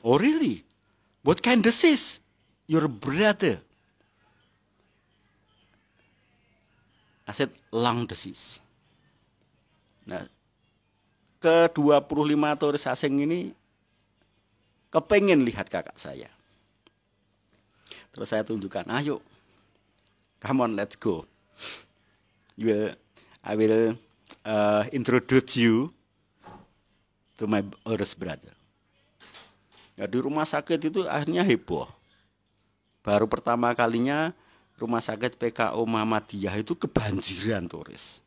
Oh really? What kind of disease? Your brother aset lung disease. Nah, ke-25 turis asing ini kepengen lihat kakak saya. Terus saya tunjukkan, ayo, come on, let's go. You will, I will uh, introduce you to my oldest brother. Ya, di rumah sakit itu akhirnya heboh. Baru pertama kalinya rumah sakit PKO Muhammadiyah itu kebanjiran turis.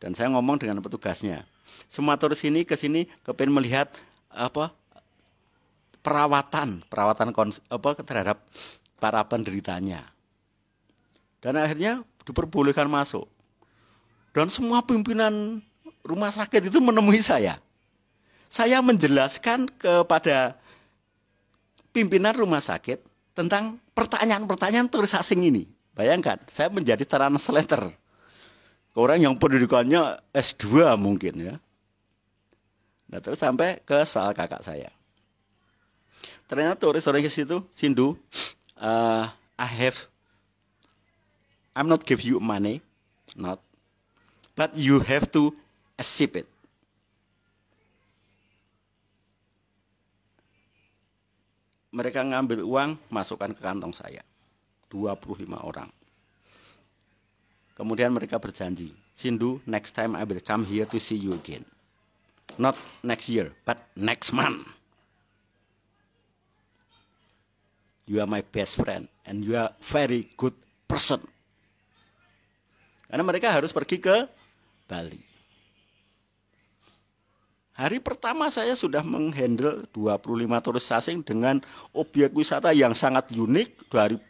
Dan saya ngomong dengan petugasnya, semua turis ini ke sini kepen melihat apa perawatan perawatan kons, apa terhadap para penderitanya. Dan akhirnya diperbolehkan masuk. Dan semua pimpinan rumah sakit itu menemui saya. Saya menjelaskan kepada pimpinan rumah sakit tentang pertanyaan-pertanyaan turis asing ini. Bayangkan, saya menjadi translator. Orang yang pendidikannya S2 mungkin ya. Nah, terus sampai ke soal kakak saya. Ternyata turis orang ke situ, Sindu, uh, I have, I'm not give you money, not, but you have to accept it. mereka ngambil uang masukkan ke kantong saya 25 orang kemudian mereka berjanji Sindu next time I will come here to see you again not next year but next month you are my best friend and you are very good person karena mereka harus pergi ke Bali Hari pertama saya sudah menghandle 25 turis asing dengan objek wisata yang sangat unik dari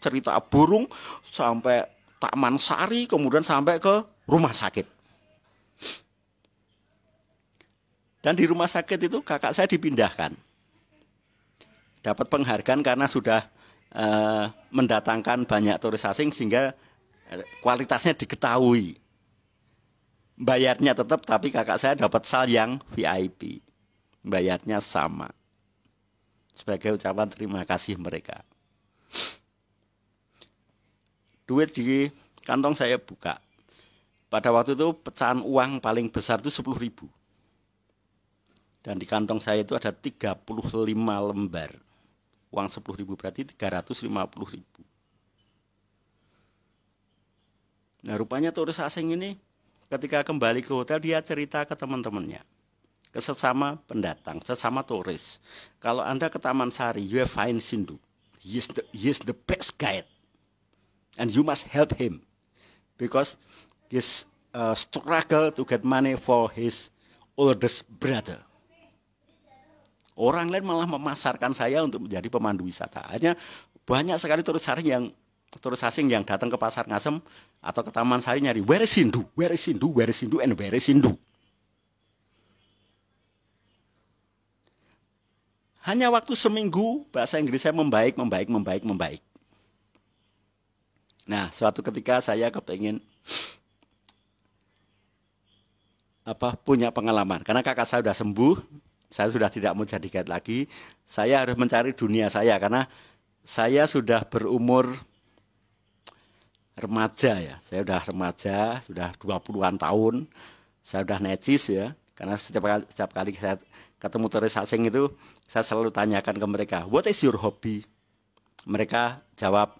cerita burung sampai Taman Sari kemudian sampai ke rumah sakit. Dan di rumah sakit itu kakak saya dipindahkan. Dapat penghargaan karena sudah uh, mendatangkan banyak turis asing sehingga eh, kualitasnya diketahui bayarnya tetap tapi kakak saya dapat sal yang VIP bayarnya sama sebagai ucapan terima kasih mereka duit di kantong saya buka pada waktu itu pecahan uang paling besar itu 10 ribu dan di kantong saya itu ada 35 lembar uang 10 ribu berarti 350 ribu nah rupanya turis asing ini ketika kembali ke hotel dia cerita ke teman-temannya ke sesama pendatang, sesama turis. Kalau Anda ke Taman Sari, you find Sindhu. He is, the, he is the best guide. And you must help him. Because he's uh, struggle to get money for his oldest brother. Orang lain malah memasarkan saya untuk menjadi pemandu wisata. Hanya banyak sekali turis Sari yang turis asing yang datang ke pasar Ngasem atau ke Taman Sari nyari where is Hindu, where is Hindu, where is Hindu, and where is Hindu. Hanya waktu seminggu bahasa Inggris saya membaik, membaik, membaik, membaik. Nah, suatu ketika saya kepengen apa punya pengalaman karena kakak saya sudah sembuh, saya sudah tidak mau jadi guide lagi. Saya harus mencari dunia saya karena saya sudah berumur remaja ya. Saya sudah remaja, sudah 20-an tahun. Saya sudah necis ya. Karena setiap kali, setiap kali saya ketemu turis asing itu, saya selalu tanyakan ke mereka, "What is your hobby?" Mereka jawab,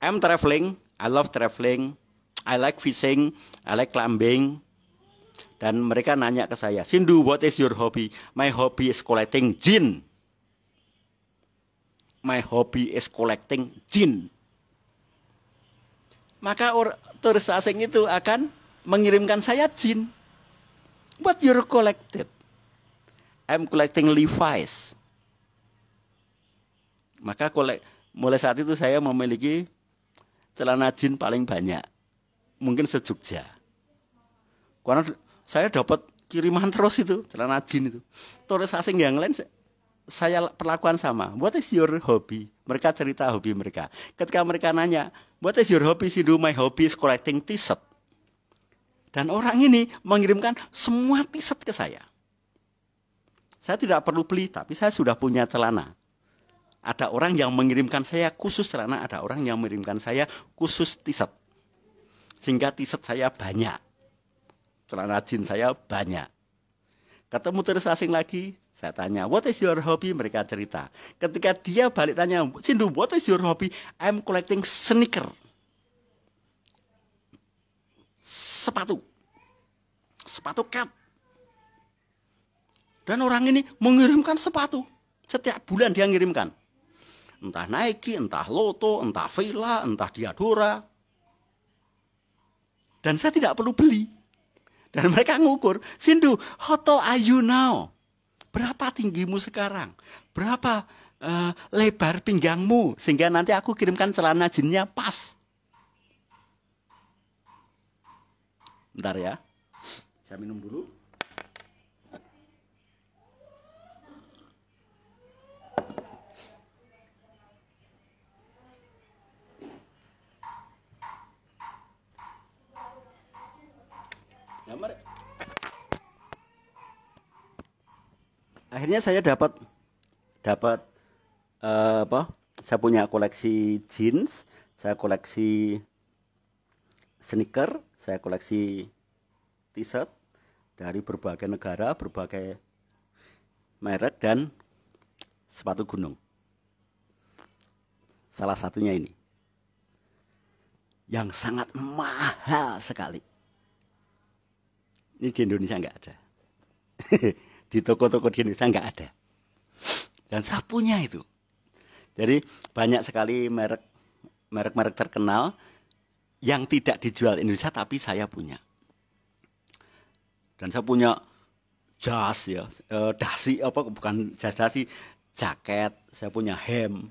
"I'm traveling, I love traveling, I like fishing, I like climbing." Dan mereka nanya ke saya, "Sindu, what is your hobby?" "My hobby is collecting gin." My hobby is collecting gin maka turis asing itu akan mengirimkan saya jin. What your collected? I'm collecting Levi's. Maka kolek, mulai saat itu saya memiliki celana jin paling banyak. Mungkin sejukja. Karena saya dapat kiriman terus itu, celana jin itu. Turis asing yang lain saya perlakuan sama. What is your hobby? Mereka cerita hobi mereka. Ketika mereka nanya, what is your hobby? Sindu, my hobby is collecting t-shirt. Dan orang ini mengirimkan semua t-shirt ke saya. Saya tidak perlu beli, tapi saya sudah punya celana. Ada orang yang mengirimkan saya khusus celana, ada orang yang mengirimkan saya khusus t-shirt. Sehingga t-shirt saya banyak. Celana jin saya banyak. Ketemu terus asing lagi, saya tanya, what is your hobby? Mereka cerita. Ketika dia balik tanya, Sindu, what is your hobby? I'm collecting sneaker. Sepatu. Sepatu cat. Dan orang ini mengirimkan sepatu. Setiap bulan dia ngirimkan. Entah Nike, entah Lotto, entah Vila, entah Diadora. Dan saya tidak perlu beli. Dan mereka ngukur, Sindu, how tall are you now? berapa tinggimu sekarang? Berapa uh, lebar pinggangmu? Sehingga nanti aku kirimkan celana jinnya pas. Bentar ya. Saya minum dulu. akhirnya saya dapat dapat uh, apa saya punya koleksi jeans saya koleksi sneaker saya koleksi t-shirt dari berbagai negara berbagai merek dan sepatu gunung salah satunya ini yang sangat mahal sekali ini di Indonesia nggak ada di toko-toko di Indonesia nggak ada. Dan sapunya itu. Jadi banyak sekali merek merek-merek terkenal yang tidak dijual Indonesia tapi saya punya. Dan saya punya jas ya, eh, dasi apa bukan jas dasi, jaket, saya punya hem,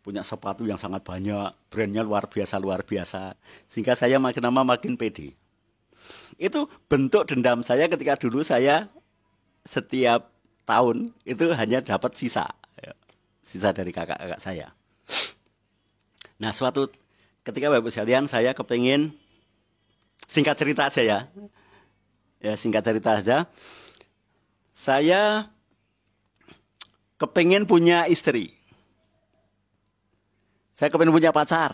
punya sepatu yang sangat banyak, brandnya luar biasa luar biasa, sehingga saya makin lama makin pede. Itu bentuk dendam saya ketika dulu saya setiap tahun itu hanya dapat sisa ya. sisa dari kakak-kakak saya. Nah suatu ketika Bapak sekalian saya kepingin singkat cerita aja ya, ya singkat cerita aja, saya kepingin punya istri, saya kepingin punya pacar,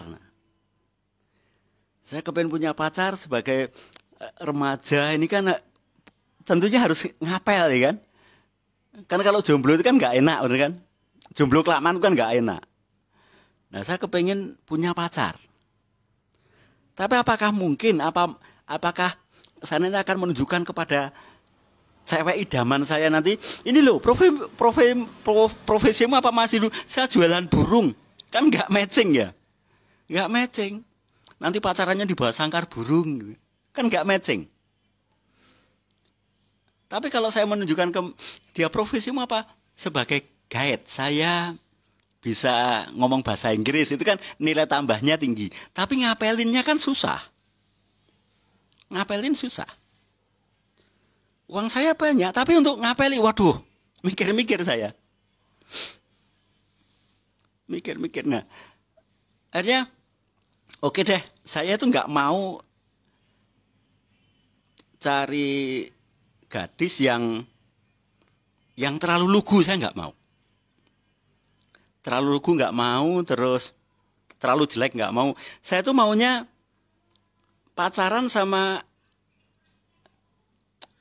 saya kepingin punya pacar sebagai eh, remaja ini kan eh, tentunya harus ngapel ya kan karena kalau jomblo itu kan nggak enak bener kan jomblo kelamaan kan nggak enak nah saya kepengen punya pacar tapi apakah mungkin apa apakah saya nanti akan menunjukkan kepada cewek idaman saya nanti ini loh profe, profe, profesi profesimu apa masih lu saya jualan burung kan nggak matching ya nggak matching nanti pacarannya dibawa sangkar burung kan nggak matching tapi kalau saya menunjukkan ke dia profesi apa? Sebagai guide. Saya bisa ngomong bahasa Inggris itu kan nilai tambahnya tinggi. Tapi ngapelinnya kan susah. Ngapelin susah. Uang saya banyak, tapi untuk ngapeli waduh, mikir-mikir saya. Mikir-mikir nah. Akhirnya oke deh, saya itu nggak mau cari gadis yang yang terlalu lugu saya nggak mau terlalu lugu nggak mau terus terlalu jelek nggak mau saya tuh maunya pacaran sama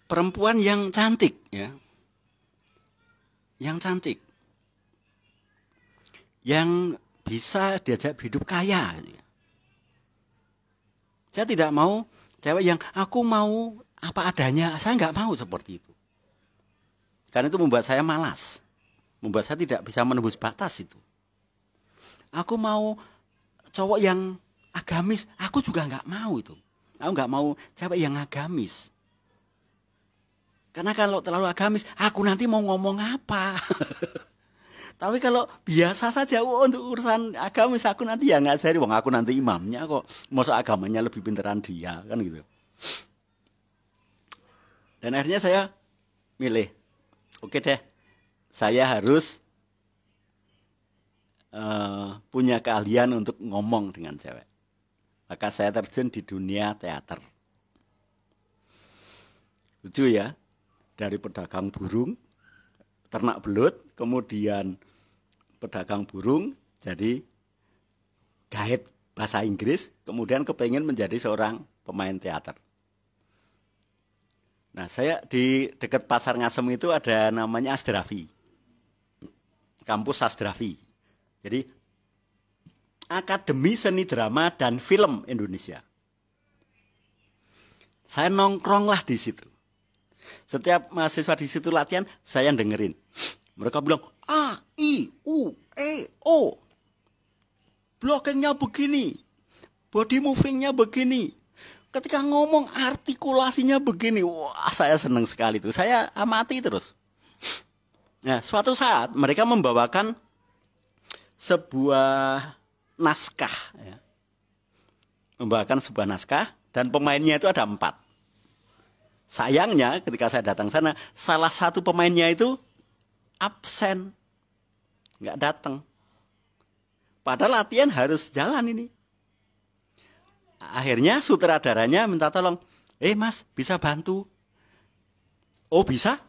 perempuan yang cantik ya yang cantik yang bisa diajak hidup kaya ya. saya tidak mau cewek yang aku mau apa adanya. Saya nggak mau seperti itu. Karena itu membuat saya malas. Membuat saya tidak bisa menembus batas itu. Aku mau cowok yang agamis. Aku juga nggak mau itu. Aku nggak mau cewek yang agamis. Karena kalau terlalu agamis, aku nanti mau ngomong apa? Tapi kalau biasa saja oh, untuk urusan agamis aku nanti ya nggak seri, wong aku nanti imamnya kok. Masa agamanya lebih pinteran dia kan gitu dan akhirnya saya milih oke deh saya harus uh, punya keahlian untuk ngomong dengan cewek maka saya terjun di dunia teater lucu ya dari pedagang burung ternak belut kemudian pedagang burung jadi guide bahasa Inggris kemudian kepengen menjadi seorang pemain teater Nah, saya di dekat Pasar Ngasem itu ada namanya Asdrafi. Kampus Asdrafi. Jadi Akademi Seni Drama dan Film Indonesia. Saya nongkronglah di situ. Setiap mahasiswa di situ latihan, saya dengerin. Mereka bilang, A, I, U, E, O. Blockingnya begini. Body movingnya begini ketika ngomong artikulasinya begini, wah saya senang sekali itu Saya amati terus. Nah, suatu saat mereka membawakan sebuah naskah, ya. membawakan sebuah naskah dan pemainnya itu ada empat. Sayangnya ketika saya datang sana, salah satu pemainnya itu absen, nggak datang. Padahal latihan harus jalan ini akhirnya sutradaranya minta tolong, eh mas bisa bantu? Oh bisa?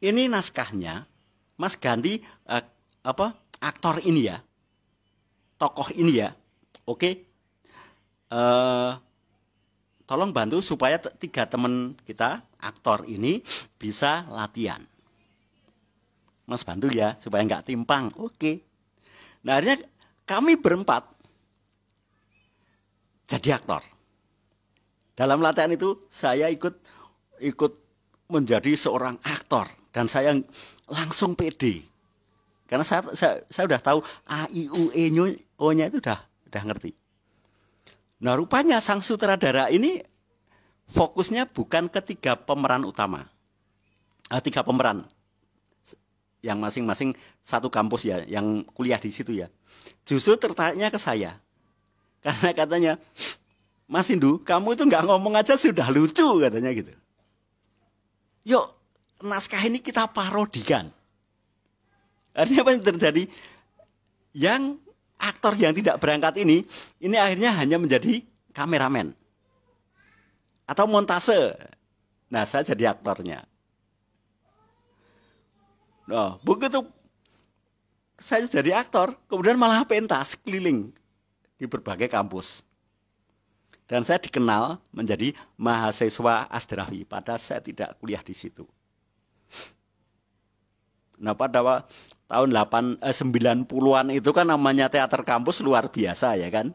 Ini naskahnya, mas ganti uh, apa aktor ini ya, tokoh ini ya, oke? Okay? Uh, eh, tolong bantu supaya tiga teman kita aktor ini bisa latihan. Mas bantu ya supaya nggak timpang. Oke. Okay. Nah akhirnya kami berempat jadi aktor. Dalam latihan itu saya ikut ikut menjadi seorang aktor dan saya langsung PD. Karena saya saya, saya udah tahu A I U E -nya, O nya itu udah udah ngerti. Nah, rupanya sang sutradara ini fokusnya bukan ketiga pemeran utama. Eh, tiga pemeran yang masing-masing satu kampus ya, yang kuliah di situ ya. Justru tertanya ke saya karena katanya, Mas Hindu, kamu itu nggak ngomong aja sudah lucu katanya gitu. Yuk, naskah ini kita parodikan. Artinya apa yang terjadi? Yang aktor yang tidak berangkat ini, ini akhirnya hanya menjadi kameramen. Atau montase. Nah, saya jadi aktornya. Nah, begitu saya jadi aktor, kemudian malah pentas keliling di berbagai kampus. Dan saya dikenal menjadi mahasiswa Asdrawi, pada saya tidak kuliah di situ. Nah pada tahun 90-an eh, itu kan namanya teater kampus luar biasa ya kan.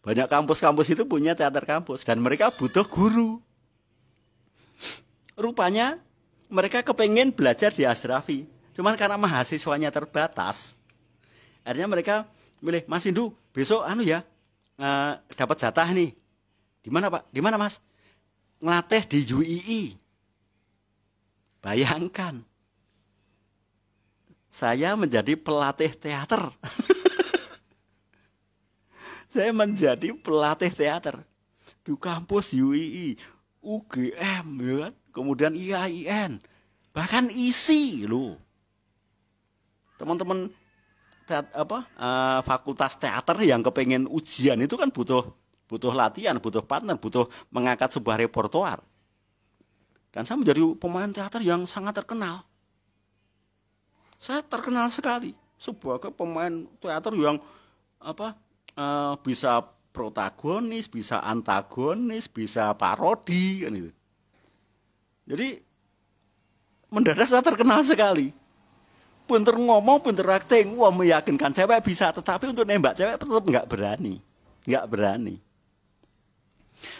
Banyak kampus-kampus itu punya teater kampus dan mereka butuh guru. Rupanya mereka kepengen belajar di Asdrawi. Cuman karena mahasiswanya terbatas, akhirnya mereka milih Mas Indu besok anu ya uh, dapat jatah nih di mana Pak di mana Mas ngelatih di UII bayangkan saya menjadi pelatih teater saya menjadi pelatih teater di kampus UII UGM ya kan kemudian IAIN bahkan isi loh teman-teman teat, apa uh, fakultas teater yang kepengen ujian itu kan butuh butuh latihan, butuh partner, butuh mengangkat sebuah repertoar. Dan saya menjadi pemain teater yang sangat terkenal. Saya terkenal sekali sebagai pemain teater yang apa uh, bisa protagonis, bisa antagonis, bisa parodi kan itu. Jadi mendadak saya terkenal sekali pun ngomong, pun acting, wah meyakinkan cewek bisa, tetapi untuk nembak cewek tetap nggak berani, nggak berani.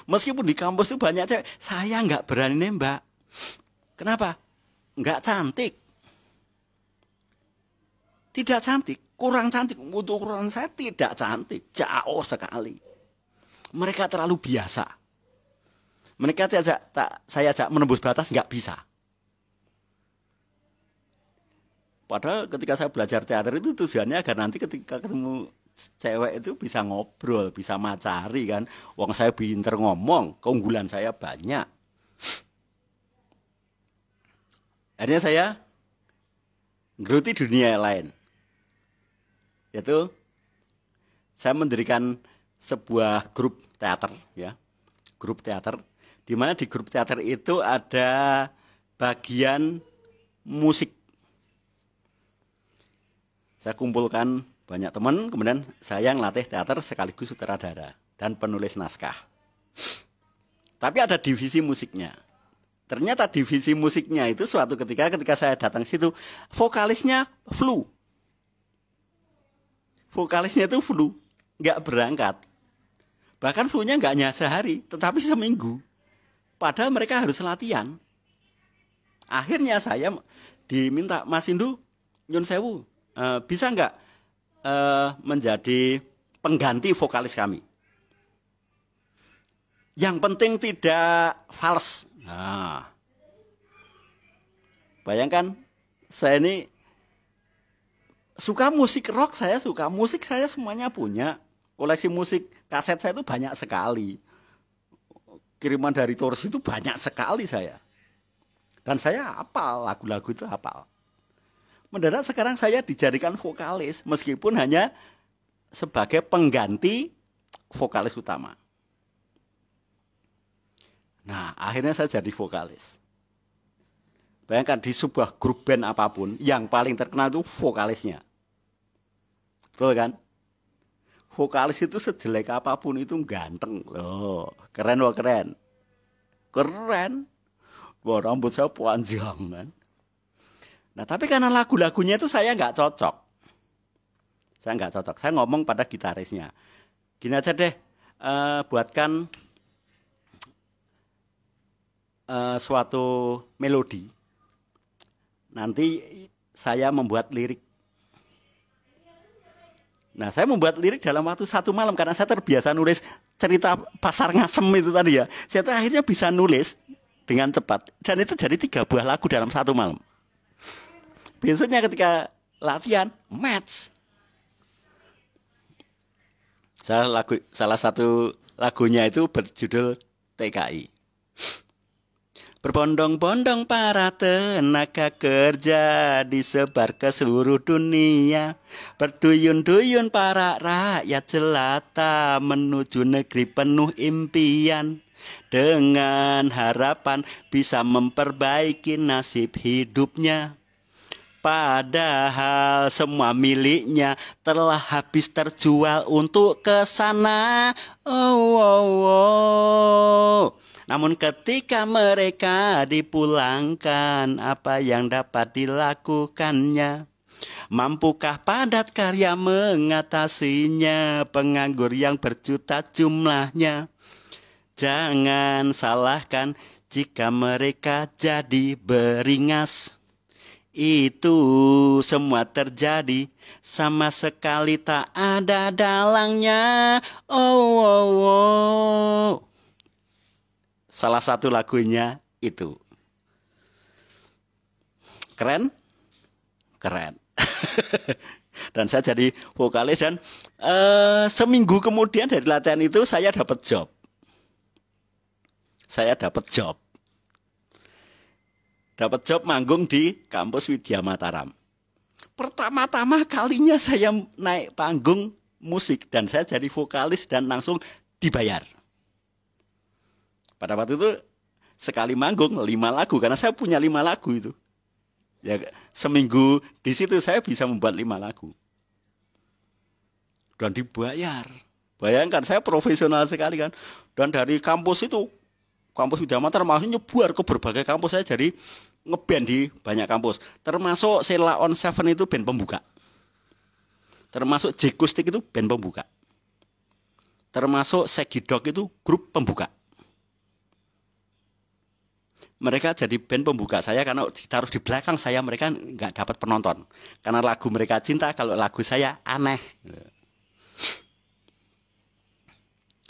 Meskipun di kampus itu banyak cewek, saya nggak berani nembak. Kenapa? Nggak cantik. Tidak cantik, kurang cantik. Untuk ukuran saya tidak cantik, jauh sekali. Mereka terlalu biasa. Mereka tidak tak, saya ajak menembus batas nggak bisa. Padahal ketika saya belajar teater itu tujuannya agar nanti ketika ketemu cewek itu bisa ngobrol, bisa macari kan. Wong saya pinter ngomong, keunggulan saya banyak. Akhirnya saya geruti dunia yang lain. Yaitu saya mendirikan sebuah grup teater ya. Grup teater di mana di grup teater itu ada bagian musik saya kumpulkan banyak teman, kemudian saya ngelatih teater sekaligus sutradara dan penulis naskah. Tapi ada divisi musiknya. Ternyata divisi musiknya itu suatu ketika ketika saya datang situ, vokalisnya flu. Vokalisnya itu flu, nggak berangkat. Bahkan flu-nya nggak hanya sehari, tetapi seminggu. Padahal mereka harus latihan. Akhirnya saya diminta Mas Indu, Nyun Sewu, Eh, bisa nggak uh, menjadi pengganti vokalis kami? Yang penting tidak fals. Nah, bayangkan saya ini suka musik rock, saya suka musik, saya semuanya punya koleksi musik kaset saya itu banyak sekali. Kiriman dari Torres itu banyak sekali saya. Dan saya apal, lagu-lagu itu apal mendadak sekarang saya dijadikan vokalis meskipun hanya sebagai pengganti vokalis utama. Nah, akhirnya saya jadi vokalis. Bayangkan di sebuah grup band apapun, yang paling terkenal itu vokalisnya. Betul kan? Vokalis itu sejelek apapun itu ganteng loh. Keren loh keren. Keren. Wah, rambut saya panjang kan. Nah tapi karena lagu-lagunya itu saya nggak cocok. Saya nggak cocok. Saya ngomong pada gitarisnya. Gini aja deh, uh, buatkan uh, suatu melodi. Nanti saya membuat lirik. Nah saya membuat lirik dalam waktu satu malam karena saya terbiasa nulis cerita pasar ngasem itu tadi ya. Saya akhirnya bisa nulis dengan cepat dan itu jadi tiga buah lagu dalam satu malam. Besoknya ketika latihan match. Salah lagu salah satu lagunya itu berjudul TKI. Berbondong-bondong para tenaga kerja disebar ke seluruh dunia. Berduyun-duyun para rakyat jelata menuju negeri penuh impian. Dengan harapan bisa memperbaiki nasib hidupnya. Padahal semua miliknya telah habis terjual untuk ke sana. Oh, oh, oh. Namun ketika mereka dipulangkan, apa yang dapat dilakukannya? Mampukah padat karya mengatasinya penganggur yang berjuta jumlahnya? Jangan salahkan jika mereka jadi beringas. Itu semua terjadi sama sekali tak ada dalangnya. Oh, oh, oh. Salah satu lagunya itu. Keren? Keren. dan saya jadi vokalis dan uh, seminggu kemudian dari latihan itu saya dapat job. Saya dapat job dapat job manggung di kampus Widya Mataram. Pertama-tama kalinya saya naik panggung musik dan saya jadi vokalis dan langsung dibayar. Pada waktu itu sekali manggung lima lagu karena saya punya lima lagu itu. Ya seminggu di situ saya bisa membuat lima lagu dan dibayar. Bayangkan saya profesional sekali kan. Dan dari kampus itu kampus Widya Mataram maksudnya nyebar ke berbagai kampus saya jadi ngeband di banyak kampus. Termasuk Sela on Seven itu band pembuka. Termasuk Jekustik itu band pembuka. Termasuk Segidok itu grup pembuka. Mereka jadi band pembuka saya karena ditaruh di belakang saya mereka nggak dapat penonton. Karena lagu mereka cinta, kalau lagu saya aneh.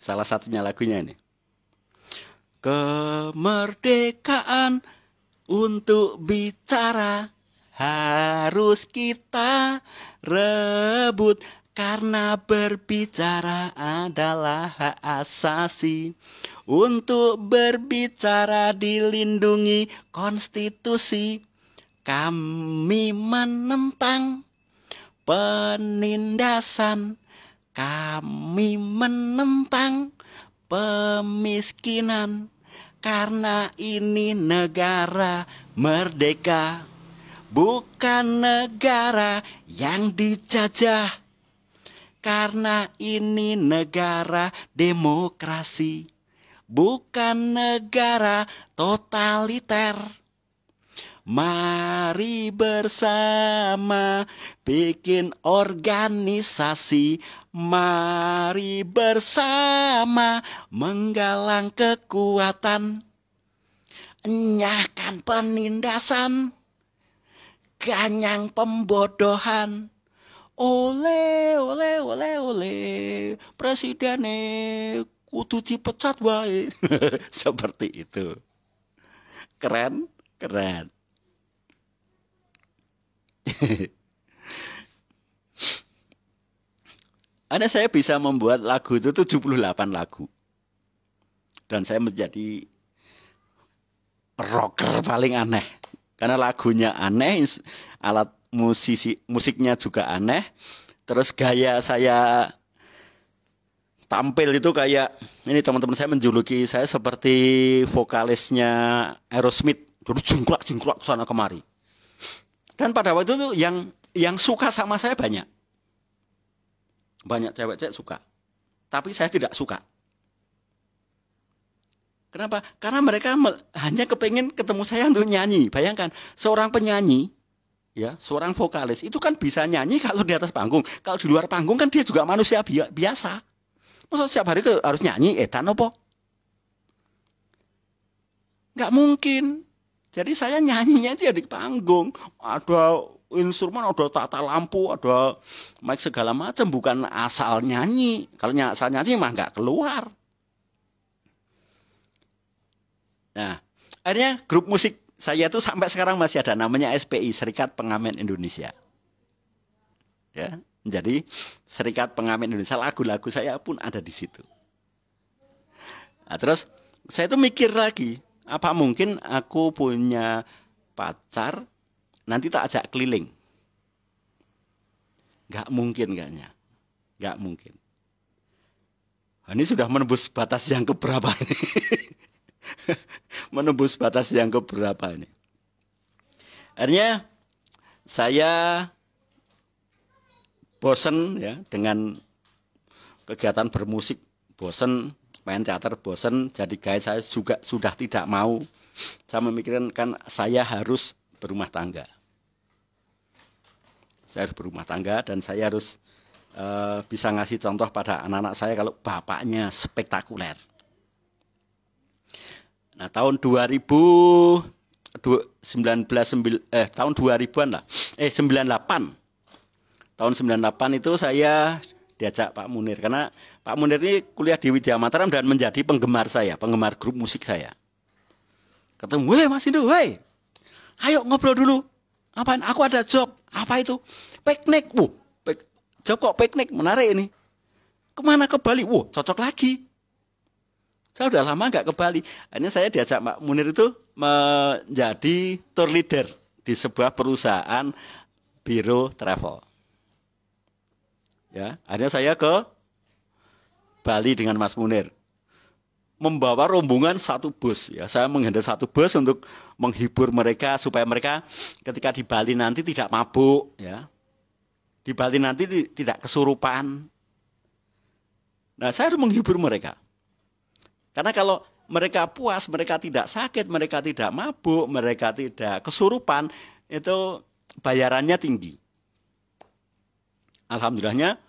Salah satunya lagunya ini. Kemerdekaan untuk bicara harus kita rebut karena berbicara adalah hak asasi. Untuk berbicara dilindungi konstitusi. Kami menentang penindasan. Kami menentang pemiskinan. Karena ini negara merdeka, bukan negara yang dijajah. Karena ini negara demokrasi, bukan negara totaliter Mari bersama bikin organisasi. Mari bersama menggalang kekuatan. Enyahkan penindasan. Ganyang pembodohan. oleh oleh ole, ole. presiden kudu dipecat wae. Seperti itu. Keren, keren. Anda saya bisa membuat lagu itu 78 lagu. Dan saya menjadi rocker paling aneh. Karena lagunya aneh, alat musisi musiknya juga aneh. Terus gaya saya tampil itu kayak ini teman-teman saya menjuluki saya seperti vokalisnya Aerosmith. Terus jingklak jingklak sana kemari. Dan pada waktu itu yang yang suka sama saya banyak. Banyak cewek-cewek suka. Tapi saya tidak suka. Kenapa? Karena mereka hanya kepengen ketemu saya untuk nyanyi. Bayangkan, seorang penyanyi, ya, seorang vokalis itu kan bisa nyanyi kalau di atas panggung. Kalau di luar panggung kan dia juga manusia bi biasa. Masa setiap hari itu harus nyanyi etan apa? Enggak mungkin. Jadi saya nyanyinya itu ya di panggung. Ada instrumen, ada tata lampu, ada mic segala macam. Bukan asal nyanyi. Kalau asal nyanyi mah nggak keluar. Nah, akhirnya grup musik saya itu sampai sekarang masih ada namanya SPI Serikat Pengamen Indonesia. Ya, jadi Serikat Pengamen Indonesia lagu-lagu saya pun ada di situ. Nah, terus saya itu mikir lagi, apa mungkin aku punya pacar nanti tak ajak keliling nggak mungkin kayaknya nggak mungkin nah, ini sudah menembus batas yang keberapa ini menembus batas yang keberapa ini akhirnya saya bosen ya dengan kegiatan bermusik bosen main teater bosen jadi guys saya juga sudah tidak mau saya memikirkan kan saya harus berumah tangga saya harus berumah tangga dan saya harus uh, bisa ngasih contoh pada anak-anak saya kalau bapaknya spektakuler nah tahun 2000 19 eh tahun 2000-an lah eh 98 tahun 98 itu saya diajak Pak Munir karena Pak Munir ini kuliah di Widya Mataram dan menjadi penggemar saya, penggemar grup musik saya. Ketemu, "Woi, Mas Indu, weh. Ayo ngobrol dulu. Apaan? Aku ada job. Apa itu? Piknik. Wuh, job kok piknik menarik ini. Kemana ke Bali? Wuh, cocok lagi. Saya udah lama nggak ke Bali. Akhirnya saya diajak Pak Munir itu menjadi tour leader di sebuah perusahaan biro travel. Ya, akhirnya saya ke Bali dengan Mas Munir membawa rombongan satu bus ya saya menghendak satu bus untuk menghibur mereka supaya mereka ketika di Bali nanti tidak mabuk ya di Bali nanti tidak kesurupan nah saya harus menghibur mereka karena kalau mereka puas mereka tidak sakit mereka tidak mabuk mereka tidak kesurupan itu bayarannya tinggi alhamdulillahnya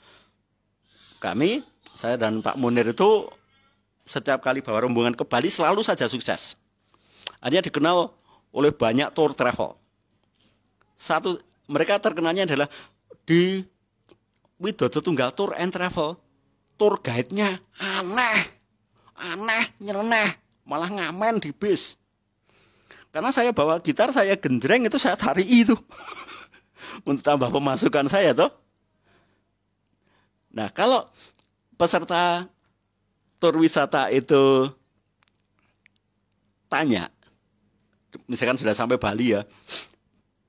kami saya dan Pak Munir itu setiap kali bawa rombongan ke Bali selalu saja sukses. Hanya dikenal oleh banyak tour travel. Satu mereka terkenalnya adalah di Widodo Tunggal Tour and Travel. Tour guide-nya aneh, aneh, nyeleneh, malah ngamen di bis. Karena saya bawa gitar, saya gendreng itu saya tari itu. Untuk tambah pemasukan saya toh. Nah, kalau peserta tur wisata itu tanya, misalkan sudah sampai Bali ya,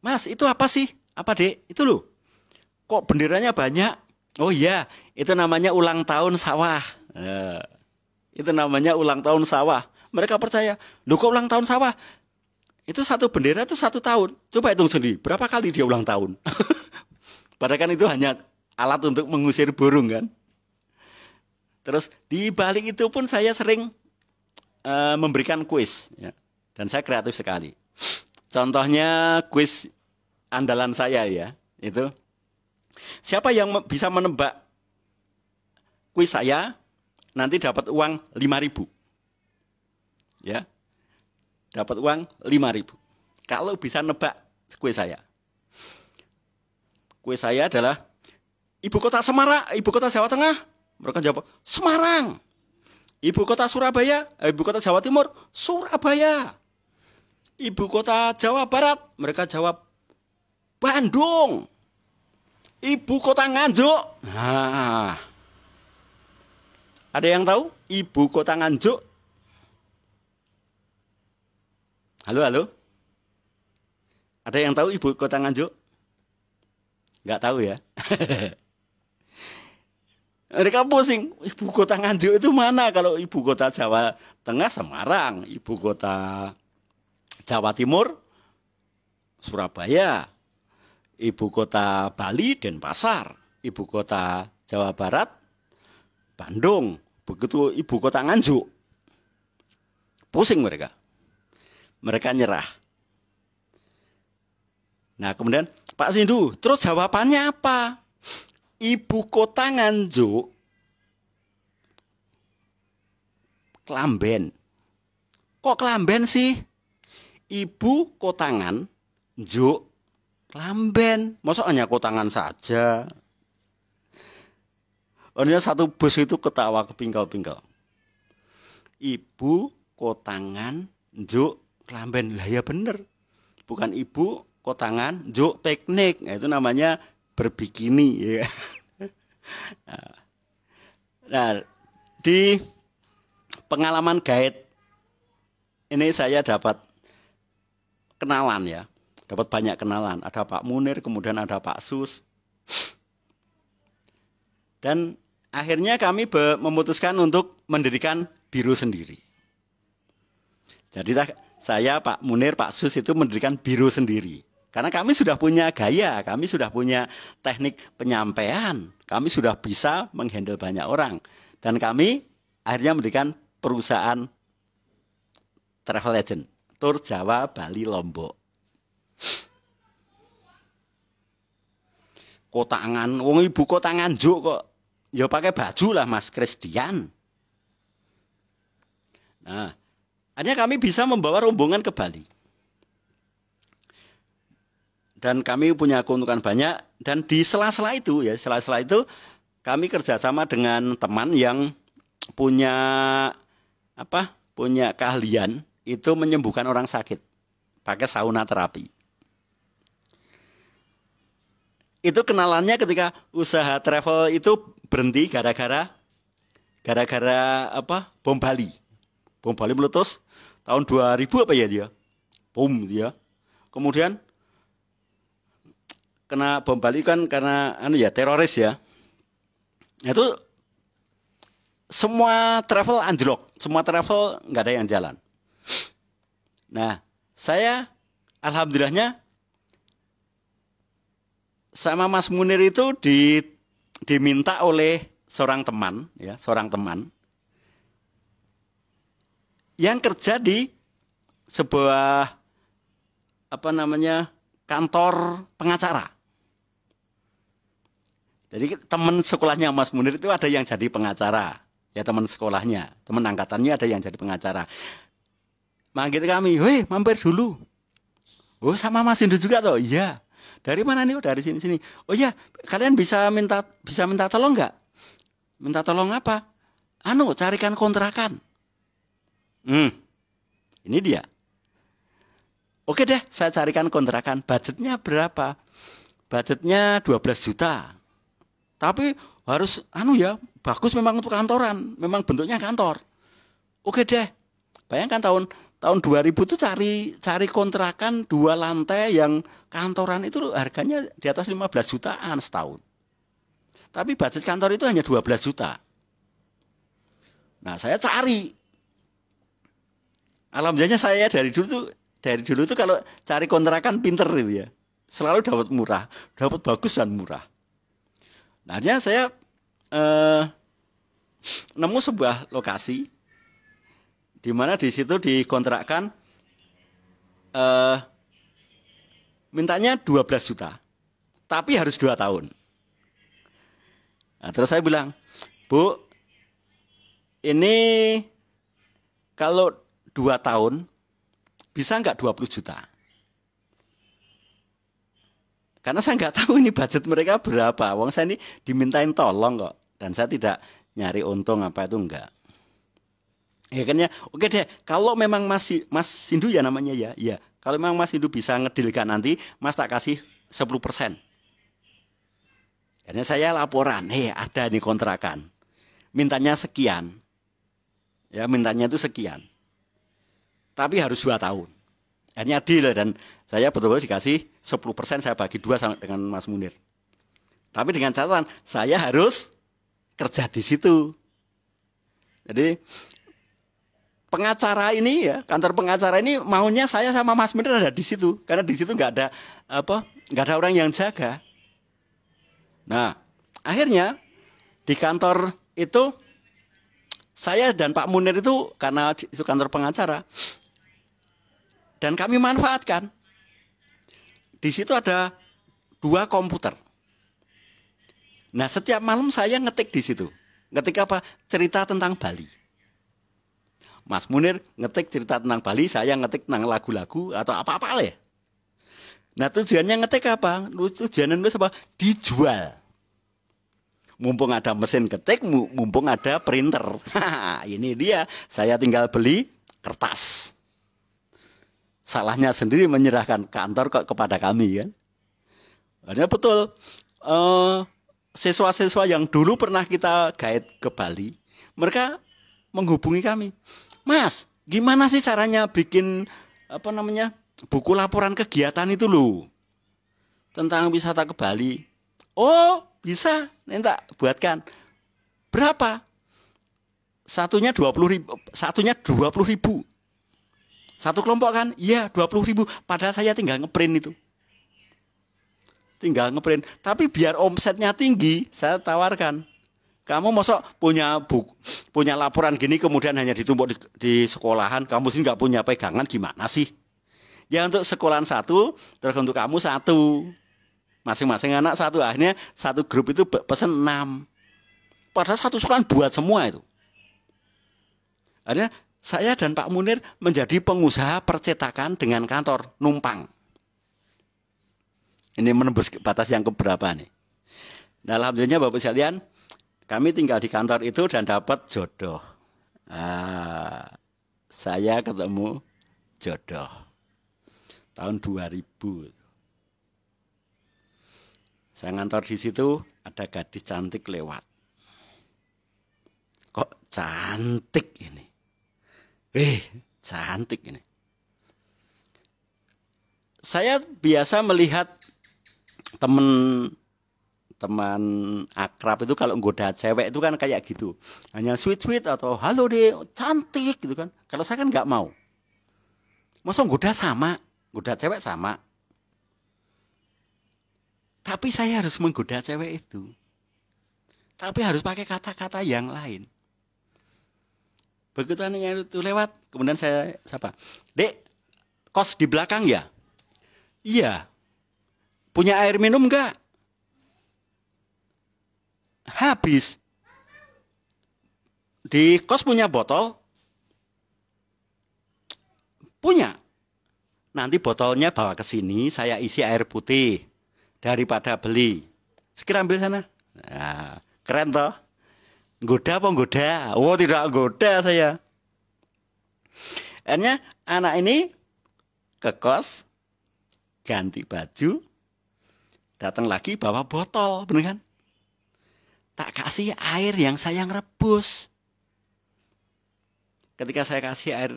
Mas itu apa sih? Apa dek? Itu loh, kok benderanya banyak? Oh iya, itu namanya ulang tahun sawah. Eh, itu namanya ulang tahun sawah. Mereka percaya, loh kok ulang tahun sawah? Itu satu bendera itu satu tahun. Coba hitung sendiri, berapa kali dia ulang tahun? Padahal kan itu hanya alat untuk mengusir burung kan. Terus di balik itu pun saya sering uh, memberikan kuis ya. Dan saya kreatif sekali. Contohnya kuis andalan saya ya, itu siapa yang bisa menebak kuis saya nanti dapat uang ribu ya dapat uang ribu kalau bisa nebak kue saya kue saya adalah ibu kota Semarang ibu kota Jawa Tengah mereka jawab, Semarang. Ibu kota Surabaya, eh, ibu kota Jawa Timur, Surabaya. Ibu kota Jawa Barat, mereka jawab Bandung. Ibu kota Nganjuk. Nah. Ada yang tahu ibu kota Nganjuk? Halo, halo. Ada yang tahu ibu kota Nganjuk? Enggak tahu ya. mereka pusing ibu kota nganjuk itu mana kalau ibu kota Jawa Tengah Semarang ibu kota Jawa Timur Surabaya ibu kota Bali Denpasar ibu kota Jawa Barat Bandung begitu ibu kota nganjuk pusing mereka mereka nyerah nah kemudian Pak Sindu terus jawabannya apa ibu kota Nganjuk Klamben. Kok Klamben sih? Ibu kotangan Njuk Klamben. Masa hanya kotangan saja? Hanya satu bus itu ketawa kepinggal-pinggal. Ibu kotangan Njuk Klamben. Lah ya bener. Bukan ibu kotangan Njuk piknik. Nah, itu namanya berbikini ya. Nah, di pengalaman guide ini saya dapat kenalan ya, dapat banyak kenalan. Ada Pak Munir, kemudian ada Pak Sus. Dan akhirnya kami memutuskan untuk mendirikan biru sendiri. Jadi saya Pak Munir, Pak Sus itu mendirikan biru sendiri. Karena kami sudah punya gaya, kami sudah punya teknik penyampaian, kami sudah bisa menghandle banyak orang. Dan kami akhirnya memberikan perusahaan travel agent, Tur Jawa, Bali, Lombok. Kotangan, wong ibu kota Nganjuk kok. Ya pakai baju lah Mas Christian. Nah, akhirnya kami bisa membawa rombongan ke Bali dan kami punya keuntungan banyak dan di sela-sela itu ya sela-sela itu kami kerjasama dengan teman yang punya apa punya keahlian itu menyembuhkan orang sakit pakai sauna terapi itu kenalannya ketika usaha travel itu berhenti gara-gara gara-gara apa bom Bali bom Bali meletus tahun 2000 apa ya dia bom dia kemudian kena bom Bali kan karena anu ya teroris ya. Itu semua travel anjlok, semua travel nggak ada yang jalan. Nah, saya alhamdulillahnya sama Mas Munir itu di, diminta oleh seorang teman, ya, seorang teman yang kerja di sebuah apa namanya kantor pengacara jadi teman sekolahnya Mas Munir itu ada yang jadi pengacara, ya teman sekolahnya, teman angkatannya ada yang jadi pengacara. Manggil kami, weh mampir dulu. Oh sama Mas Indu juga toh, iya. Dari mana nih? Oh, dari sini sini. Oh iya, kalian bisa minta bisa minta tolong nggak? Minta tolong apa? Anu, carikan kontrakan. Hmm, ini dia. Oke deh, saya carikan kontrakan. Budgetnya berapa? Budgetnya 12 juta. Tapi harus anu ya, bagus memang untuk kantoran, memang bentuknya kantor. Oke deh. Bayangkan tahun tahun 2000 itu cari cari kontrakan dua lantai yang kantoran itu harganya di atas 15 jutaan setahun. Tapi budget kantor itu hanya 12 juta. Nah, saya cari. alamnya saya dari dulu tuh dari dulu tuh kalau cari kontrakan pinter itu ya. Selalu dapat murah, dapat bagus dan murah. Nah, akhirnya saya eh, nemu sebuah lokasi di mana di situ dikontrakkan eh, mintanya 12 juta. Tapi harus dua tahun. Nah, terus saya bilang, "Bu, ini kalau dua tahun bisa nggak 20 juta?" Karena saya nggak tahu ini budget mereka berapa. Wong saya ini dimintain tolong kok. Dan saya tidak nyari untung apa itu enggak. Ya kan ya. Oke deh, kalau memang masih Mas Sindu ya namanya ya. Ya, kalau memang Mas Sindu bisa ngedilkan nanti, Mas tak kasih 10%. Karena saya laporan, hei ada nih kontrakan. Mintanya sekian. Ya, mintanya itu sekian. Tapi harus dua tahun akhirnya adil dan saya betul-betul dikasih 10% saya bagi dua sama dengan Mas Munir tapi dengan catatan saya harus kerja di situ jadi pengacara ini ya kantor pengacara ini maunya saya sama Mas Munir ada di situ karena di situ nggak ada apa nggak ada orang yang jaga nah akhirnya di kantor itu saya dan Pak Munir itu karena itu kantor pengacara dan kami manfaatkan. Di situ ada dua komputer. Nah, setiap malam saya ngetik di situ. Ngetik apa? Cerita tentang Bali. Mas Munir ngetik cerita tentang Bali, saya ngetik tentang lagu-lagu atau apa-apa lah ya. Nah tujuannya ngetik apa? Tujuannya nulis apa? Dijual. Mumpung ada mesin ketik, mumpung ada printer. ini dia, saya tinggal beli kertas salahnya sendiri menyerahkan kantor ke kepada kami kan. Hanya betul siswa eh, siswa-siswa yang dulu pernah kita guide ke Bali, mereka menghubungi kami. Mas, gimana sih caranya bikin apa namanya buku laporan kegiatan itu loh tentang wisata ke Bali. Oh, bisa, tak buatkan. Berapa? Satunya dua puluh ribu, satunya dua puluh ribu. Satu kelompok kan? Iya, 20 ribu. Padahal saya tinggal ngeprint itu. Tinggal ngeprint. Tapi biar omsetnya tinggi, saya tawarkan. Kamu mosok punya buku, punya laporan gini kemudian hanya ditumpuk di, di sekolahan, kamu sih nggak punya pegangan gimana sih? Ya untuk sekolahan satu, terus untuk kamu satu. Masing-masing anak satu, akhirnya satu grup itu pesen enam. Padahal satu sekolahan buat semua itu. Akhirnya saya dan Pak Munir menjadi pengusaha percetakan dengan kantor numpang. Ini menembus batas yang keberapa nih? Nah, alhamdulillah Bapak sekalian, kami tinggal di kantor itu dan dapat jodoh. Ah, saya ketemu jodoh tahun 2000. Saya ngantor di situ, ada gadis cantik lewat. Kok cantik ini? Eh, cantik ini. Saya biasa melihat temen teman akrab itu kalau nggoda cewek itu kan kayak gitu hanya sweet sweet atau halo deh cantik gitu kan kalau saya kan nggak mau masa nggoda sama nggoda cewek sama tapi saya harus menggoda cewek itu tapi harus pakai kata-kata yang lain Begitu anaknya itu lewat, kemudian saya sapa, "Dek, kos di belakang ya?" "Iya." "Punya air minum enggak?" "Habis." "Di kos punya botol?" "Punya." Nanti botolnya bawa ke sini, saya isi air putih daripada beli. sekiranya ambil sana. Nah, keren toh? Goda apa goda? Oh tidak goda saya. Akhirnya anak ini ke kos, ganti baju, datang lagi bawa botol, bener kan? Tak kasih air yang saya nge-rebus. Ketika saya kasih air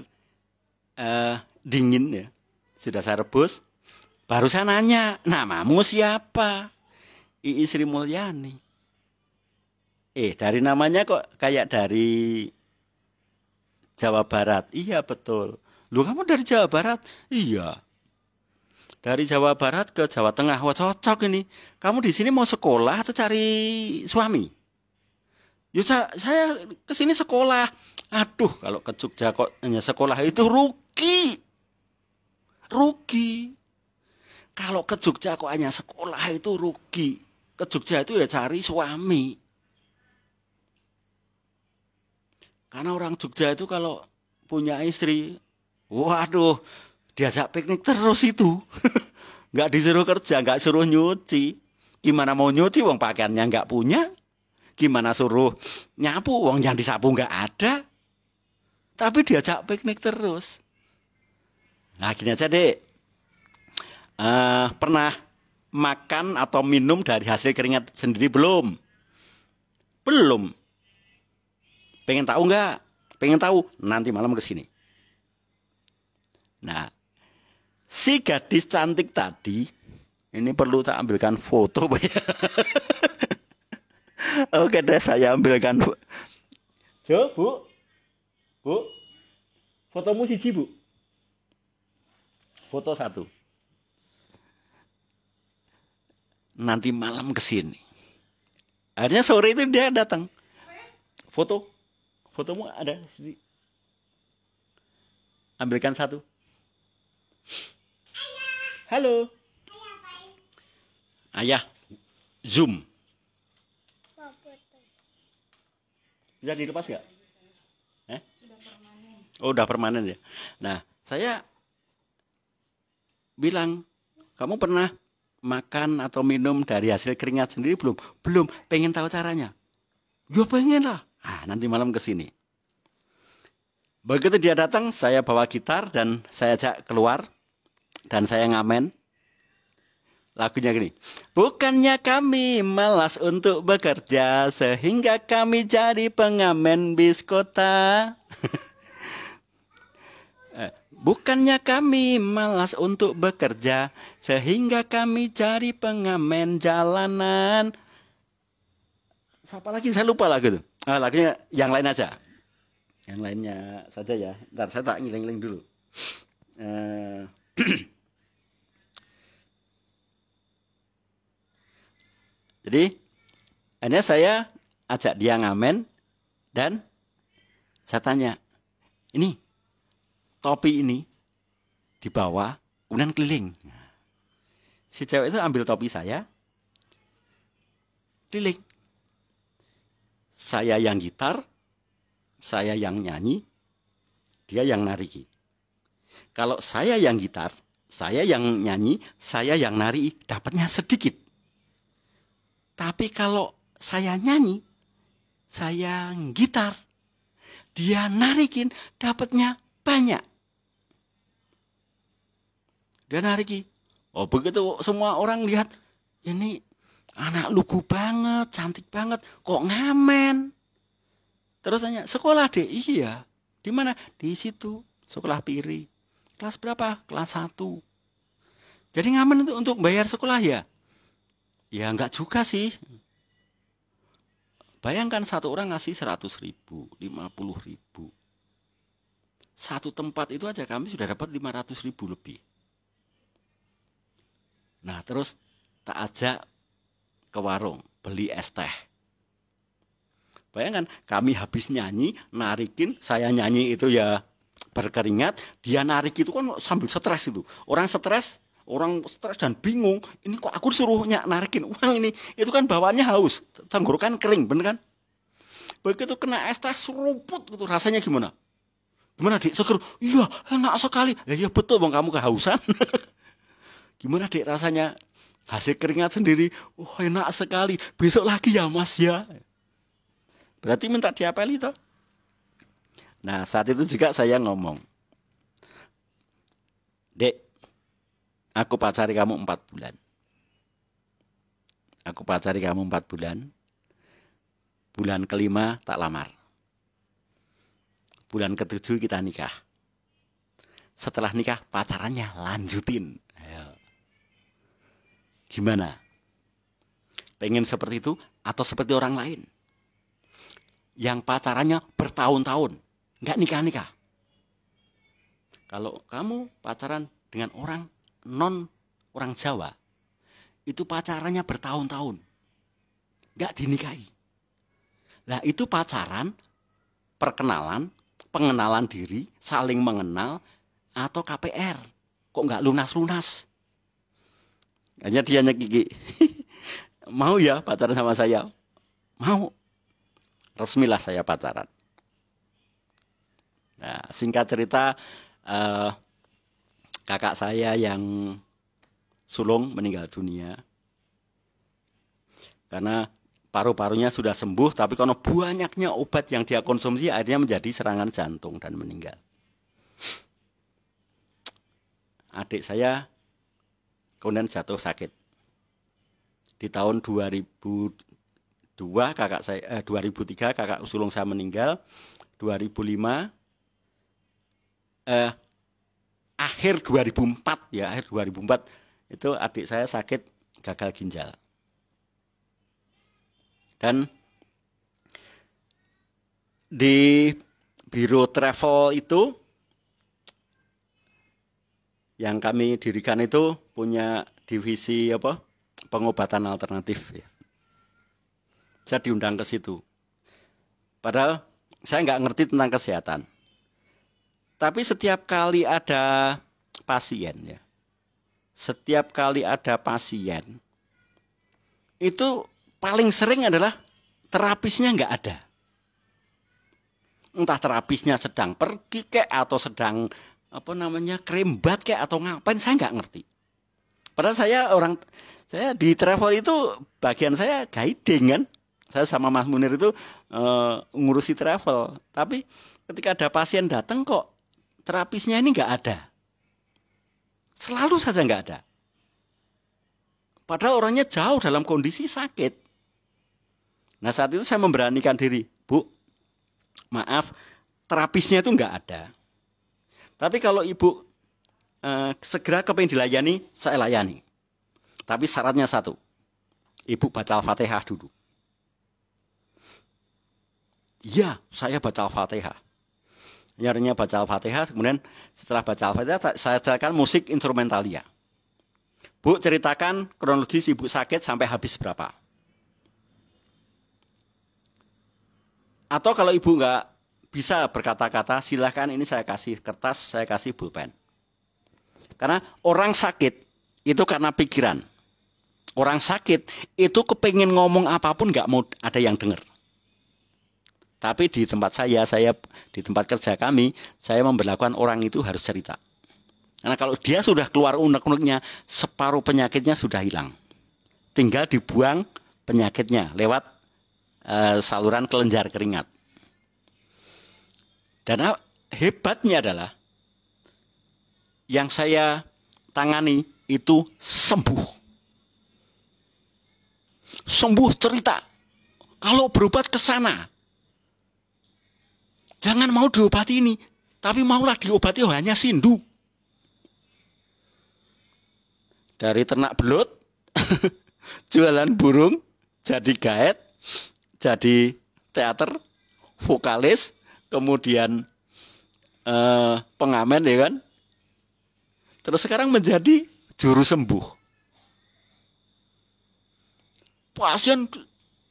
uh, dingin ya, sudah saya rebus, baru saya nanya, namamu siapa? Iisri Sri Mulyani eh dari namanya kok kayak dari Jawa Barat. Iya betul. Lu kamu dari Jawa Barat? Iya. Dari Jawa Barat ke Jawa Tengah, wah cocok ini. Kamu di sini mau sekolah atau cari suami? Ya, saya kesini sekolah. Aduh, kalau ke Jogja kok hanya sekolah itu rugi. Rugi. Kalau ke Jogja kok hanya sekolah itu rugi. Ke Jogja itu ya cari suami Karena orang Jogja itu kalau punya istri, waduh, diajak piknik terus itu. nggak disuruh kerja, nggak suruh nyuci. Gimana mau nyuci wong pakaiannya nggak punya? Gimana suruh nyapu wong yang disapu nggak ada? Tapi diajak piknik terus. Nah, gini aja, Dek. Uh, eh, pernah makan atau minum dari hasil keringat sendiri belum? Belum. Pengen tahu nggak? Pengen tahu? Nanti malam ke sini. Nah, si gadis cantik tadi ini perlu tak ambilkan foto, Pak ya. Oke deh, saya ambilkan Bu. Jo, Bu. Bu. Fotomu siji, Bu. Foto satu. Nanti malam ke sini. Akhirnya sore itu dia datang. Foto fotomu ada sini ambilkan satu Ayah. halo ayah Ayah. zoom bisa dilepas nggak eh? oh udah permanen ya nah saya bilang kamu pernah makan atau minum dari hasil keringat sendiri belum belum pengen tahu caranya ya pengen lah Ah, nanti malam ke sini. Begitu dia datang, saya bawa gitar dan saya ajak keluar dan saya ngamen. Lagunya gini. Bukannya kami malas untuk bekerja sehingga kami jadi pengamen bis kota. Eh, Bukannya kami malas untuk bekerja sehingga kami jadi pengamen jalanan. Siapa lagi saya lupa lagu tuh. Ah, lagunya yang lain aja. Yang lainnya saja ya. Ntar saya tak ngiling-ngiling dulu. Uh, Jadi akhirnya saya ajak dia ngamen dan saya tanya, ini topi ini dibawa kemudian keliling. Nah, si cewek itu ambil topi saya, keliling. Saya yang gitar, saya yang nyanyi, dia yang nari. Kalau saya yang gitar, saya yang nyanyi, saya yang nari, dapatnya sedikit. Tapi kalau saya nyanyi, saya gitar, dia narikin, dapatnya banyak. Dia nariki. Oh begitu semua orang lihat, ini anak lugu banget, cantik banget, kok ngamen? Terus tanya, sekolah deh? Iya. Di mana? Di situ, sekolah piri. Kelas berapa? Kelas satu. Jadi ngamen itu untuk bayar sekolah ya? Ya enggak juga sih. Bayangkan satu orang ngasih 100 ribu, 50 ribu. Satu tempat itu aja kami sudah dapat 500 ribu lebih. Nah terus tak ajak ke warung beli es teh. Bayangkan kami habis nyanyi, narikin, saya nyanyi itu ya berkeringat, dia narik itu kan sambil stres itu. Orang stres, orang stres dan bingung, ini kok aku suruhnya narikin uang ini. Itu kan bawaannya haus, tenggorokan kan kering, bener kan? Begitu kena es teh seruput gitu rasanya gimana? Gimana Dik? Seger. Iya, enak sekali. Ya, ya betul Bang, kamu kehausan. gimana Dik rasanya? hasil keringat sendiri oh enak sekali besok lagi ya mas ya berarti minta diapeli toh nah saat itu juga saya ngomong dek aku pacari kamu empat bulan aku pacari kamu empat bulan bulan kelima tak lamar bulan ketujuh kita nikah setelah nikah pacarannya lanjutin Ayo. Gimana? Pengen seperti itu atau seperti orang lain? Yang pacarannya bertahun-tahun, nggak nikah-nikah. Kalau kamu pacaran dengan orang non orang Jawa, itu pacarannya bertahun-tahun, nggak dinikahi. lah itu pacaran, perkenalan, pengenalan diri, saling mengenal, atau KPR. Kok nggak lunas-lunas? Hanya dia gigi. Mau ya pacaran sama saya? Mau. Resmilah saya pacaran. Nah, singkat cerita uh, kakak saya yang sulung meninggal dunia. Karena paru-parunya sudah sembuh tapi karena banyaknya obat yang dia konsumsi akhirnya menjadi serangan jantung dan meninggal. Adik saya kemudian jatuh sakit. Di tahun 2002 kakak saya eh, 2003 kakak sulung saya meninggal, 2005 eh akhir 2004 ya, akhir 2004 itu adik saya sakit gagal ginjal. Dan di biro travel itu yang kami dirikan itu punya divisi apa pengobatan alternatif ya. Saya diundang ke situ. Padahal saya nggak ngerti tentang kesehatan. Tapi setiap kali ada pasien ya, setiap kali ada pasien itu paling sering adalah terapisnya nggak ada. Entah terapisnya sedang pergi ke atau sedang apa namanya krembat kayak atau ngapain saya nggak ngerti. Padahal saya orang saya di travel itu bagian saya guiding kan. Saya sama Mas Munir itu uh, ngurusi travel. Tapi ketika ada pasien datang kok terapisnya ini nggak ada. Selalu saja nggak ada. Padahal orangnya jauh dalam kondisi sakit. Nah saat itu saya memberanikan diri, Bu, maaf, terapisnya itu nggak ada. Tapi kalau ibu eh, segera kepengen dilayani, saya layani. Tapi syaratnya satu. Ibu baca Al-Fatihah dulu. Iya, saya baca Al-Fatihah. Nyarinya baca Al-Fatihah, kemudian setelah baca Al-Fatihah, saya ceritakan musik instrumentalia. Bu, ceritakan kronologis ibu sakit sampai habis berapa. Atau kalau ibu nggak bisa berkata-kata, silahkan ini saya kasih kertas, saya kasih pulpen. Karena orang sakit itu karena pikiran. Orang sakit itu kepingin ngomong apapun nggak mau ada yang dengar. Tapi di tempat saya, saya di tempat kerja kami, saya memperlakukan orang itu harus cerita. Karena kalau dia sudah keluar unek-uneknya, separuh penyakitnya sudah hilang. Tinggal dibuang penyakitnya lewat e, saluran kelenjar keringat. Dan hebatnya adalah yang saya tangani itu sembuh. Sembuh cerita. Kalau berobat ke sana, jangan mau diobati ini, tapi maulah diobati hanya sindu. Dari ternak belut, jualan burung, jadi gaet, jadi teater, vokalis, kemudian eh, pengamen ya kan. Terus sekarang menjadi juru sembuh. Pasien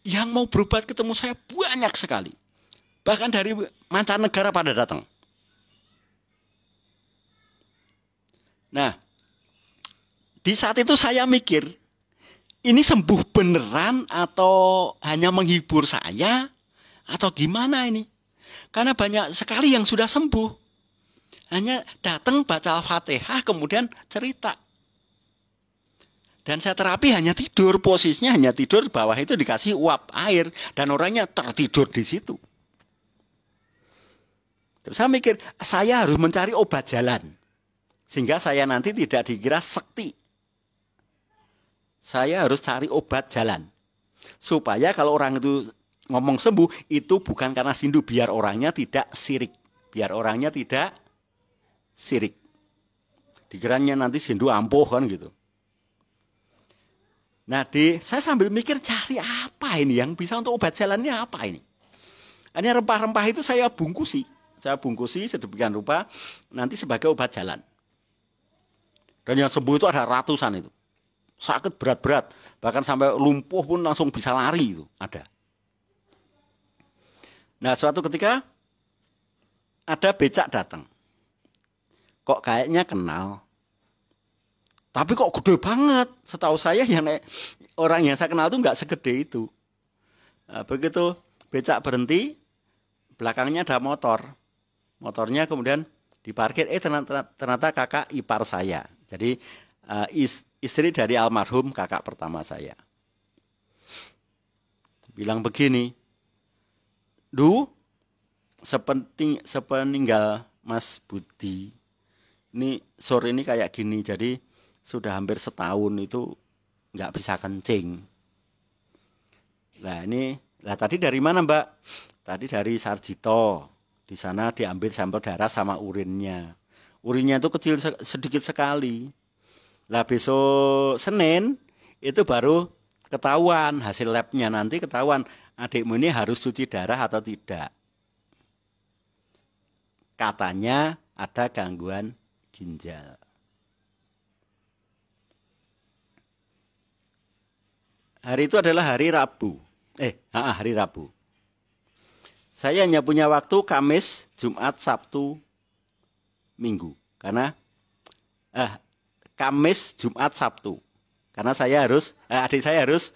yang mau berobat ketemu saya banyak sekali. Bahkan dari mancanegara pada datang. Nah, di saat itu saya mikir, ini sembuh beneran atau hanya menghibur saya atau gimana ini? Karena banyak sekali yang sudah sembuh. Hanya datang baca Al-Fatihah kemudian cerita. Dan saya terapi hanya tidur, posisinya hanya tidur, bawah itu dikasih uap air dan orangnya tertidur di situ. Terus saya mikir, saya harus mencari obat jalan. Sehingga saya nanti tidak dikira sekti. Saya harus cari obat jalan. Supaya kalau orang itu ngomong sembuh itu bukan karena sindu biar orangnya tidak sirik, biar orangnya tidak sirik. Dikiranya nanti sindu ampuh kan gitu. Nah, di saya sambil mikir cari apa ini yang bisa untuk obat jalannya apa ini. Ini rempah-rempah itu saya bungkusi, saya bungkusi sedemikian rupa nanti sebagai obat jalan. Dan yang sembuh itu ada ratusan itu. Sakit berat-berat, bahkan sampai lumpuh pun langsung bisa lari itu ada. Nah, suatu ketika ada becak datang. Kok kayaknya kenal. Tapi kok gede banget. Setahu saya yang orang yang saya kenal itu nggak segede itu. Nah, begitu becak berhenti, belakangnya ada motor. Motornya kemudian diparkir. Eh ternyata, ternyata kakak ipar saya. Jadi eh, istri dari almarhum kakak pertama saya. Bilang begini, Du sepenting sepeninggal Mas Budi ini sore ini kayak gini jadi sudah hampir setahun itu nggak bisa kencing. Nah ini lah tadi dari mana Mbak? Tadi dari Sarjito. Di sana diambil sampel darah sama urinnya. Urinnya itu kecil sedikit sekali. Lah besok Senin itu baru ketahuan hasil labnya nanti ketahuan adikmu ini harus cuci darah atau tidak. Katanya ada gangguan ginjal. Hari itu adalah hari Rabu. Eh, hari Rabu. Saya hanya punya waktu Kamis, Jumat, Sabtu, Minggu. Karena eh, Kamis, Jumat, Sabtu. Karena saya harus eh, adik saya harus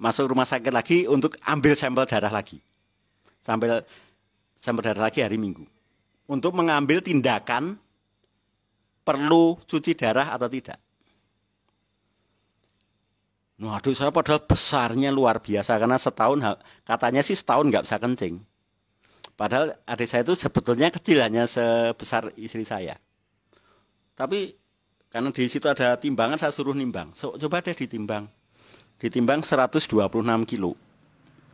masuk rumah sakit lagi untuk ambil sampel darah lagi. Sampel sampel darah lagi hari Minggu. Untuk mengambil tindakan perlu cuci darah atau tidak. Waduh, saya padahal besarnya luar biasa karena setahun katanya sih setahun nggak bisa kencing. Padahal adik saya itu sebetulnya kecil hanya sebesar istri saya. Tapi karena di situ ada timbangan saya suruh nimbang. So, coba deh ditimbang ditimbang 126 kilo.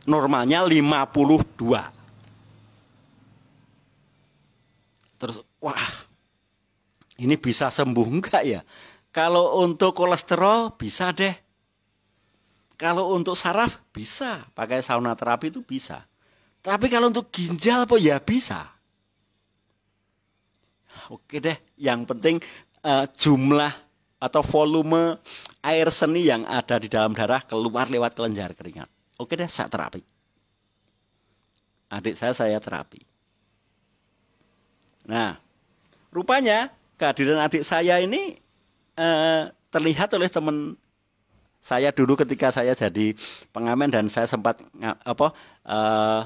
Normalnya 52. Terus, wah, ini bisa sembuh enggak ya? Kalau untuk kolesterol bisa deh. Kalau untuk saraf bisa, pakai sauna terapi itu bisa. Tapi kalau untuk ginjal apa ya bisa. Oke deh, yang penting uh, jumlah atau volume air seni yang ada di dalam darah keluar lewat kelenjar keringat. Oke deh, saya terapi. Adik saya saya terapi. Nah, rupanya kehadiran adik saya ini eh, terlihat oleh teman saya dulu ketika saya jadi pengamen dan saya sempat apa eh,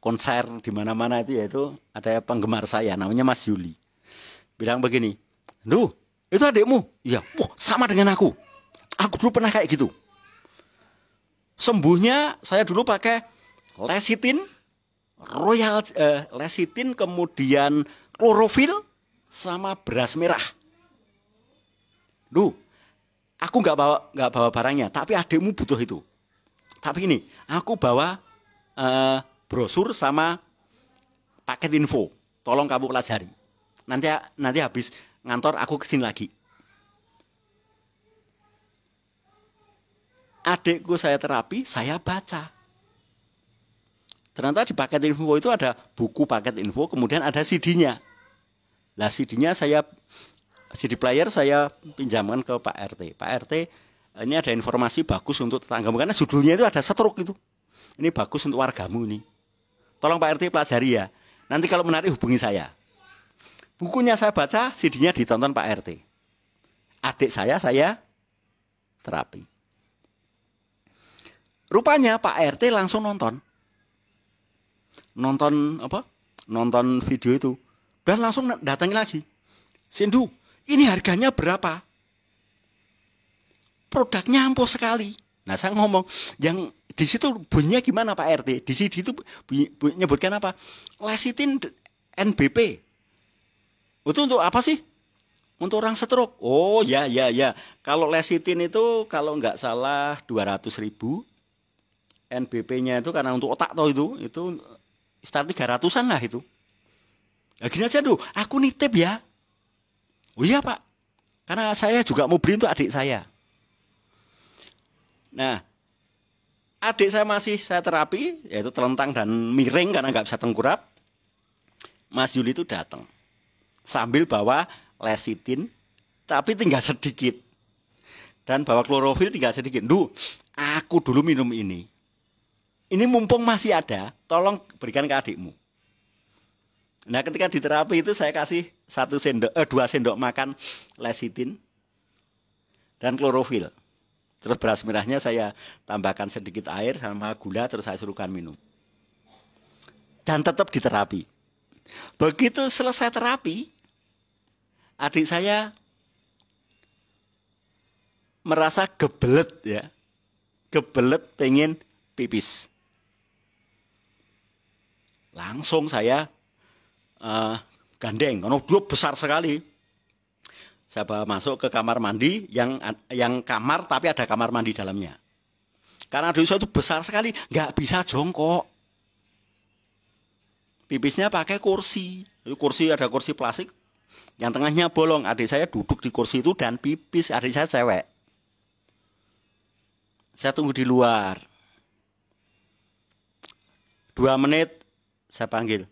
konser di mana-mana itu yaitu ada penggemar saya namanya Mas Yuli bilang begini, duh itu adikmu? Iya. Wah, sama dengan aku. Aku dulu pernah kayak gitu. Sembuhnya saya dulu pakai lecithin, royal eh, lecithin kemudian klorofil sama beras merah. Duh, aku nggak bawa nggak bawa barangnya, tapi adikmu butuh itu. Tapi ini, aku bawa eh, brosur sama paket info. Tolong kamu pelajari. Nanti nanti habis ngantor aku kesini lagi. Adikku saya terapi, saya baca. Ternyata di paket info itu ada buku paket info, kemudian ada CD-nya. Lah CD-nya saya CD player saya pinjamkan ke Pak RT. Pak RT ini ada informasi bagus untuk tetangga karena judulnya itu ada setruk itu. Ini bagus untuk wargamu nih. Tolong Pak RT pelajari ya. Nanti kalau menarik hubungi saya. Bukunya saya baca, CD-nya ditonton Pak RT. Adik saya, saya terapi. Rupanya Pak RT langsung nonton. Nonton apa? Nonton video itu. Dan langsung datang lagi. Sindu, ini harganya berapa? Produknya ampuh sekali. Nah saya ngomong, yang di situ bunyinya gimana Pak RT? Di situ itu bunyi, bunyi, nyebutkan apa? Lasitin NBP, itu untuk apa sih? Untuk orang setruk. Oh ya ya ya. Kalau lesitin itu kalau nggak salah 200 ribu. NBP-nya itu karena untuk otak tau itu itu start 300-an lah itu. Ya gini aja tuh, aku nitip ya. Oh iya pak, karena saya juga mau beli untuk adik saya. Nah, adik saya masih saya terapi, yaitu terentang dan miring karena nggak bisa tengkurap. Mas Yuli itu datang sambil bawa lesitin tapi tinggal sedikit dan bawa klorofil tinggal sedikit. Duh, aku dulu minum ini. Ini mumpung masih ada, tolong berikan ke adikmu. Nah, ketika di terapi itu saya kasih satu sendok, eh, dua sendok makan lesitin dan klorofil. Terus beras merahnya saya tambahkan sedikit air sama gula terus saya suruhkan minum. Dan tetap diterapi. Begitu selesai terapi, adik saya merasa gebelet ya. Gebelet pengen pipis. Langsung saya uh, gandeng, karena dua besar sekali. Saya bawa masuk ke kamar mandi yang yang kamar tapi ada kamar mandi dalamnya. Karena adik saya itu besar sekali, nggak bisa jongkok. Pipisnya pakai kursi. Kursi ada kursi plastik, yang tengahnya bolong adik saya duduk di kursi itu dan pipis adik saya cewek saya tunggu di luar dua menit saya panggil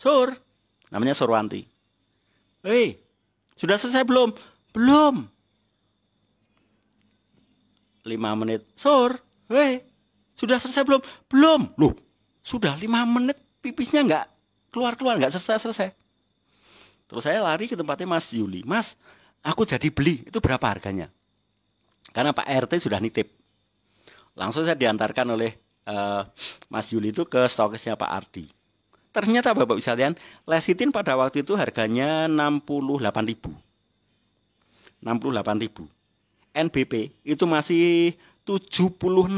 sur namanya Surwanti hei sudah selesai belum belum lima menit sur hei sudah selesai belum belum loh sudah lima menit pipisnya nggak keluar keluar nggak selesai selesai Terus saya lari ke tempatnya Mas Yuli. Mas, aku jadi beli. Itu berapa harganya? Karena Pak RT sudah nitip. Langsung saya diantarkan oleh uh, Mas Yuli itu ke stokisnya Pak Ardi. Ternyata Bapak bisa lihat, lesitin pada waktu itu harganya 68.000. 68.000. NBP itu masih 76.000.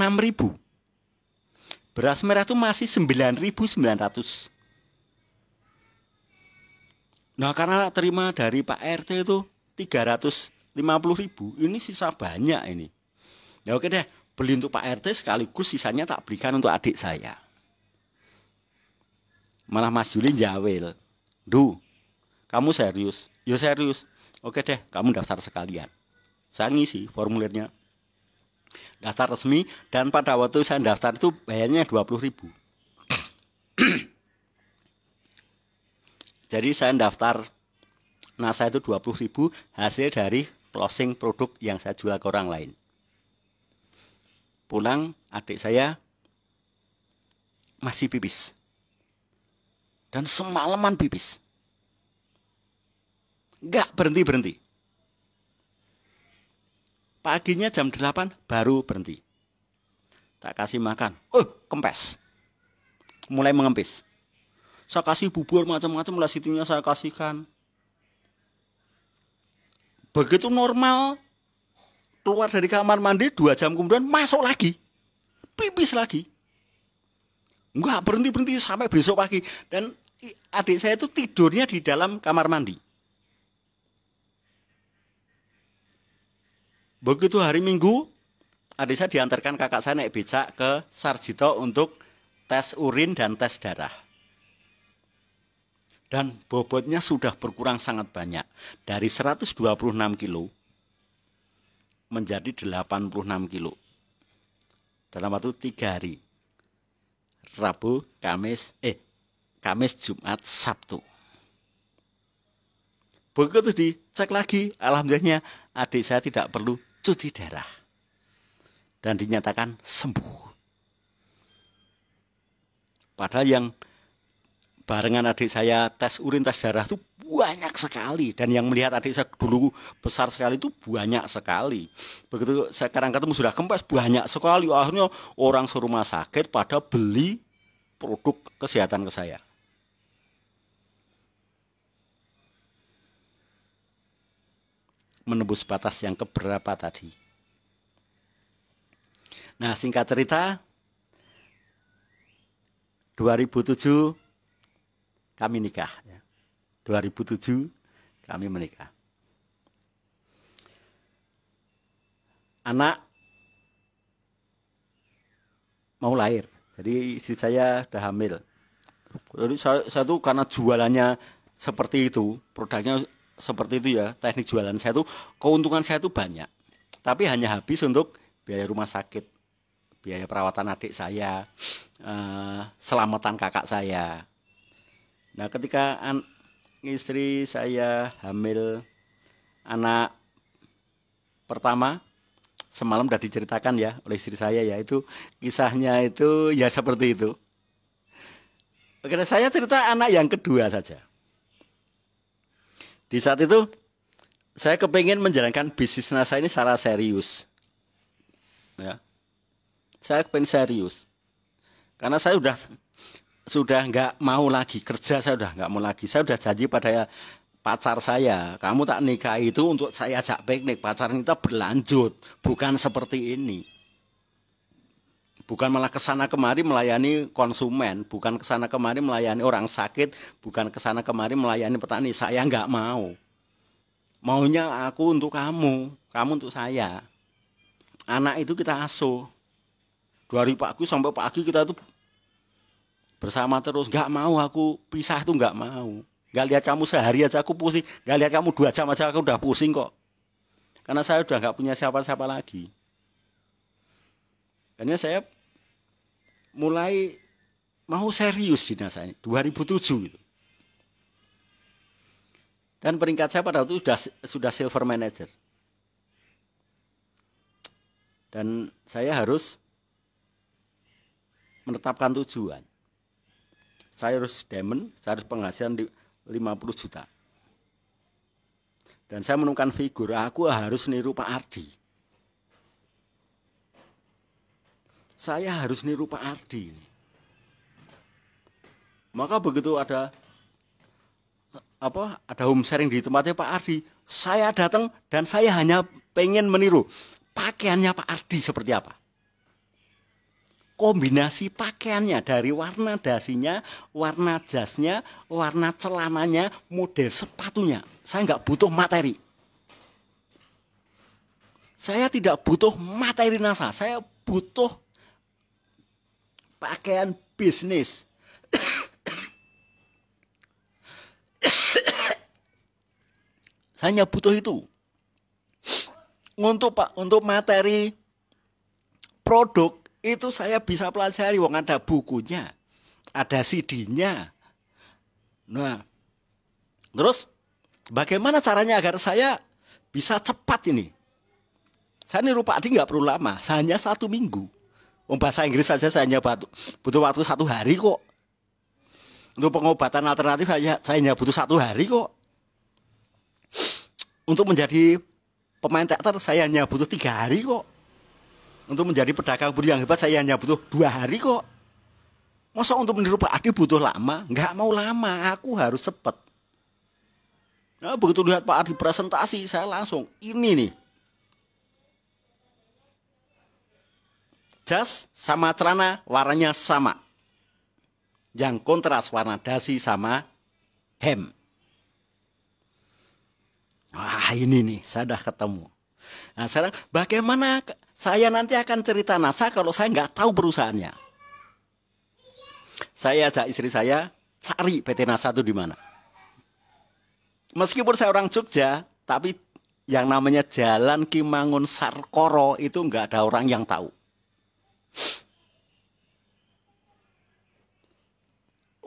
Beras merah itu masih 9.900. Nah karena terima dari Pak RT itu 350 ribu, ini sisa banyak ini. Ya oke deh, beli untuk Pak RT sekaligus sisanya tak berikan untuk adik saya. Malah Mas Yuli jawel Du, kamu serius? Yo ya, serius. Oke deh, kamu daftar sekalian. Saya ngisi formulirnya. Daftar resmi dan pada waktu saya daftar itu bayarnya 20 ribu. Jadi saya daftar Nah saya itu 20 ribu hasil dari closing produk yang saya jual ke orang lain. Pulang adik saya masih pipis. Dan semalaman pipis. Nggak berhenti-berhenti. Paginya jam 8 baru berhenti. Tak kasih makan. Oh, kempes. Mulai mengempis saya kasih bubur macam-macam lah situnya saya kasihkan begitu normal keluar dari kamar mandi dua jam kemudian masuk lagi pipis lagi nggak berhenti berhenti sampai besok pagi dan adik saya itu tidurnya di dalam kamar mandi begitu hari minggu adik saya diantarkan kakak saya naik becak ke Sarjito untuk tes urin dan tes darah dan bobotnya sudah berkurang sangat banyak dari 126 kilo menjadi 86 kilo dalam waktu tiga hari Rabu, Kamis, eh Kamis, Jumat, Sabtu begitu dicek lagi alhamdulillahnya adik saya tidak perlu cuci darah dan dinyatakan sembuh padahal yang barengan adik saya tes urin tes darah tuh banyak sekali dan yang melihat adik saya dulu besar sekali itu banyak sekali begitu sekarang ketemu sudah kempes banyak sekali akhirnya orang rumah sakit pada beli produk kesehatan ke saya menebus batas yang keberapa tadi nah singkat cerita 2007 kami nikah. 2007 ya. kami menikah. Anak mau lahir. Jadi istri saya udah hamil. Jadi saya tuh karena jualannya seperti itu, produknya seperti itu ya, teknik jualan saya tuh keuntungan saya tuh banyak. Tapi hanya habis untuk biaya rumah sakit, biaya perawatan adik saya, eh, selamatan kakak saya, Nah, ketika istri saya hamil anak pertama semalam sudah diceritakan ya oleh istri saya ya itu kisahnya itu ya seperti itu. Oke, saya cerita anak yang kedua saja. Di saat itu saya kepingin menjalankan bisnis nasa ini secara serius. Ya. Saya kepingin serius. Karena saya sudah sudah nggak mau lagi kerja saya sudah nggak mau lagi saya sudah janji pada pacar saya kamu tak nikah itu untuk saya ajak piknik pacar kita berlanjut bukan seperti ini bukan malah kesana kemari melayani konsumen bukan kesana kemari melayani orang sakit bukan kesana kemari melayani petani saya nggak mau maunya aku untuk kamu kamu untuk saya anak itu kita asuh dari pagi sampai pagi kita tuh bersama terus. nggak mau aku pisah tuh nggak mau. Gak lihat kamu sehari aja aku pusing. Gak lihat kamu dua jam aja aku udah pusing kok. Karena saya udah nggak punya siapa-siapa lagi. Karena saya mulai mau serius di dinasanya 2007 gitu. Dan peringkat saya pada waktu itu sudah sudah silver manager. Dan saya harus menetapkan tujuan saya harus diamond, saya harus penghasilan di 50 juta. Dan saya menemukan figur, aku harus niru Pak Ardi. Saya harus niru Pak Ardi Maka begitu ada apa ada home sharing di tempatnya Pak Ardi, saya datang dan saya hanya pengen meniru pakaiannya Pak Ardi seperti apa kombinasi pakaiannya dari warna dasinya, warna jasnya, warna celananya, model sepatunya. Saya nggak butuh materi. Saya tidak butuh materi NASA. Saya butuh pakaian bisnis. Saya butuh itu. Untuk Pak, untuk materi produk itu saya bisa pelajari, wong ada bukunya, ada CD-nya. Nah, terus bagaimana caranya agar saya bisa cepat ini? Saya ini rupa nggak perlu lama, saya hanya satu minggu. Om oh, bahasa Inggris saja saya hanya butuh, waktu satu hari kok. Untuk pengobatan alternatif saya, saya hanya butuh satu hari kok. Untuk menjadi pemain teater saya hanya butuh tiga hari kok untuk menjadi pedagang burung yang hebat saya hanya butuh dua hari kok. Masa untuk meniru Pak Adi butuh lama? Nggak mau lama, aku harus cepat. Nah, begitu lihat Pak Adi presentasi, saya langsung ini nih. Jas sama celana warnanya sama. Yang kontras warna dasi sama hem. Wah ini nih, saya dah ketemu. Nah sekarang bagaimana saya nanti akan cerita NASA kalau saya nggak tahu perusahaannya. Saya ajak istri saya cari PT NASA itu di mana. Meskipun saya orang Jogja, tapi yang namanya Jalan Kimangun Sarkoro itu nggak ada orang yang tahu.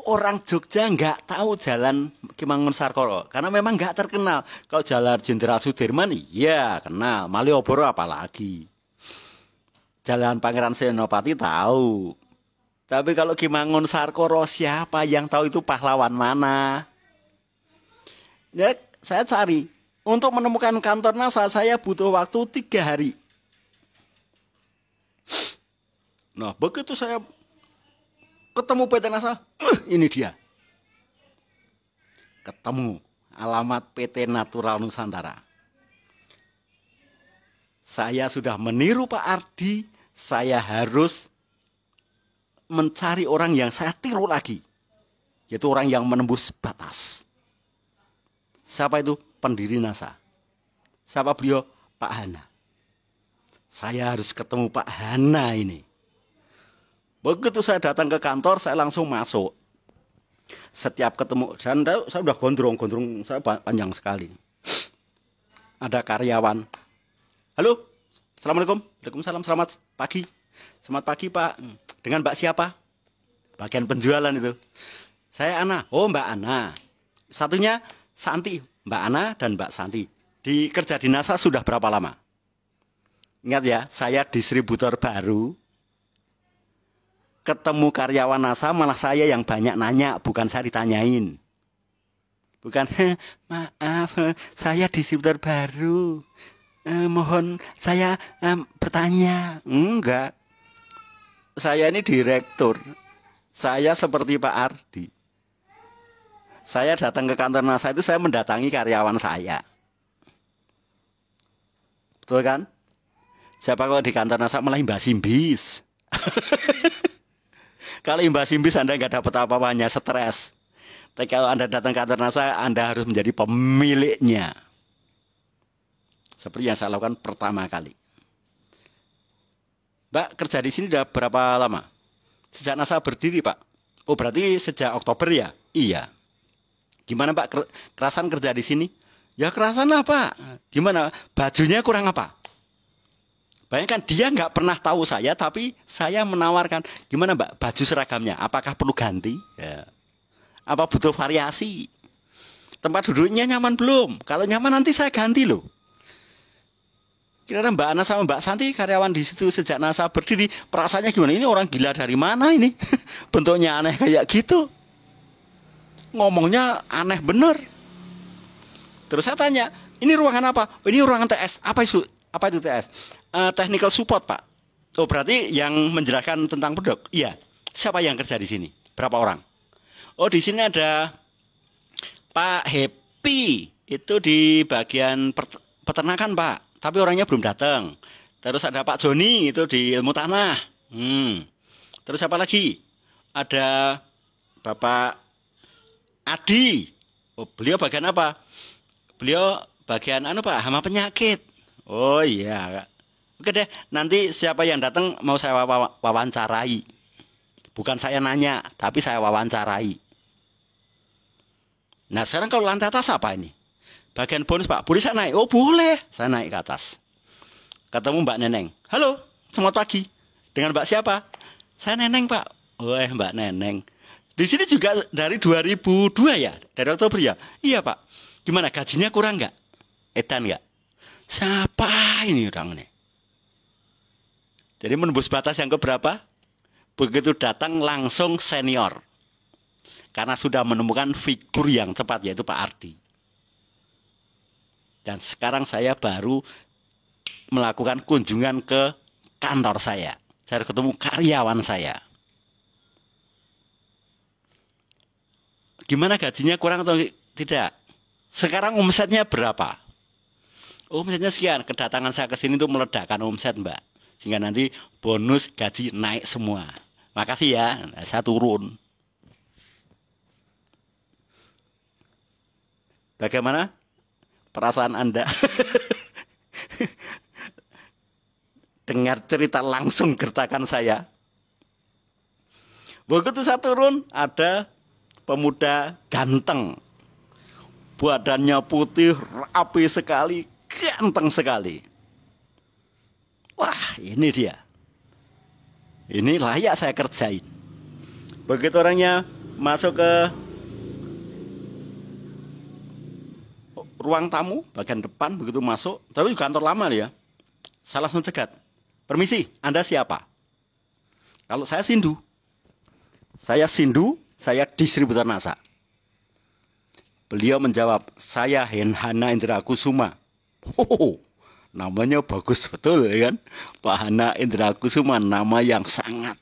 orang Jogja nggak tahu jalan Kimangun Sarkoro karena memang nggak terkenal. Kalau jalan Jenderal Sudirman, iya kenal. Malioboro apalagi. Jalan Pangeran Senopati tahu. Tapi kalau Kimangun Sarkoro siapa yang tahu itu pahlawan mana? Ya, saya cari. Untuk menemukan kantor NASA saya butuh waktu tiga hari. Nah, begitu saya ketemu PT NASA, ini dia. Ketemu alamat PT Natural Nusantara. Saya sudah meniru Pak Ardi saya harus mencari orang yang saya tiru lagi. Yaitu orang yang menembus batas. Siapa itu? Pendiri NASA. Siapa beliau? Pak Hana. Saya harus ketemu Pak Hana ini. Begitu saya datang ke kantor, saya langsung masuk. Setiap ketemu, saya, saya sudah gondrong, gondrong saya panjang sekali. Ada karyawan. Halo, Assalamualaikum. Waalaikumsalam, selamat pagi. Selamat pagi Pak. Dengan Mbak siapa? Bagian penjualan itu. Saya Ana. Oh Mbak Ana. Satunya Santi. Mbak Ana dan Mbak Santi. Di kerja di NASA sudah berapa lama? Ingat ya, saya distributor baru. Ketemu karyawan NASA malah saya yang banyak nanya, bukan saya ditanyain. Bukan, maaf, saya distributor baru eh, mohon saya eh, bertanya enggak saya ini direktur saya seperti Pak Ardi saya datang ke kantor NASA itu saya mendatangi karyawan saya betul kan siapa kalau di kantor NASA malah Mbak Simbis kalau Mbak Simbis anda nggak dapat apa-apanya stres tapi kalau anda datang ke kantor NASA anda harus menjadi pemiliknya seperti yang saya lakukan pertama kali. Mbak kerja di sini sudah berapa lama? Sejak NASA berdiri, Pak. Oh, berarti sejak Oktober ya? Iya. Gimana, Pak? Kerasan kerja di sini? Ya kerasan lah, Pak. Gimana? Bajunya kurang apa? Bayangkan dia nggak pernah tahu saya, tapi saya menawarkan gimana mbak baju seragamnya? Apakah perlu ganti? Ya. Apa butuh variasi? Tempat duduknya nyaman belum? Kalau nyaman nanti saya ganti loh. Kira-kira Mbak Ana sama Mbak Santi karyawan di situ sejak NASA berdiri, perasaannya gimana? Ini orang gila dari mana ini? Bentuknya aneh kayak gitu. Ngomongnya aneh bener. Terus saya tanya, ini ruangan apa? Oh, ini ruangan TS. Apa itu? Apa itu TS? Uh, eh, technical support, Pak. Oh, berarti yang menjelaskan tentang produk. Iya. Siapa yang kerja di sini? Berapa orang? Oh, di sini ada Pak Happy. Itu di bagian peternakan, Pak tapi orangnya belum datang. Terus ada Pak Joni itu di ilmu tanah. Hmm. Terus apa lagi? Ada Bapak Adi. Oh, beliau bagian apa? Beliau bagian anu Pak, hama penyakit. Oh iya, Oke deh, nanti siapa yang datang mau saya wawancarai. Bukan saya nanya, tapi saya wawancarai. Nah, sekarang kalau lantai atas apa ini? bagian bonus Pak, boleh saya naik? Oh boleh, saya naik ke atas. Ketemu Mbak Neneng, halo, selamat pagi. Dengan Mbak siapa? Saya Neneng Pak. oh eh, Mbak Neneng. Di sini juga dari 2002 ya, dari Oktober ya. Iya Pak. Gimana gajinya kurang nggak? Etan nggak? Siapa ini orang ini Jadi menembus batas yang keberapa? Begitu datang langsung senior. Karena sudah menemukan figur yang tepat yaitu Pak Ardi. Dan sekarang saya baru melakukan kunjungan ke kantor saya. Saya ketemu karyawan saya. Gimana gajinya kurang atau tidak? Sekarang omsetnya berapa? Omsetnya sekian. Kedatangan saya ke sini itu meledakkan omset, Mbak. Sehingga nanti bonus gaji naik semua. Makasih ya, nah, saya turun. Bagaimana? perasaan Anda. Dengar cerita langsung gertakan saya. Begitu saya turun, ada pemuda ganteng. Badannya putih, rapi sekali, ganteng sekali. Wah, ini dia. Ini layak saya kerjain. Begitu orangnya masuk ke ruang tamu bagian depan begitu masuk, tapi kantor lama ya. Saya langsung cegat. Permisi, Anda siapa? Kalau saya Sindu. Saya Sindu, saya distributor NASA. Beliau menjawab, saya Henhana Indra Kusuma. Oh, namanya bagus betul ya kan? Pak Hana Indra Kusuma, nama yang sangat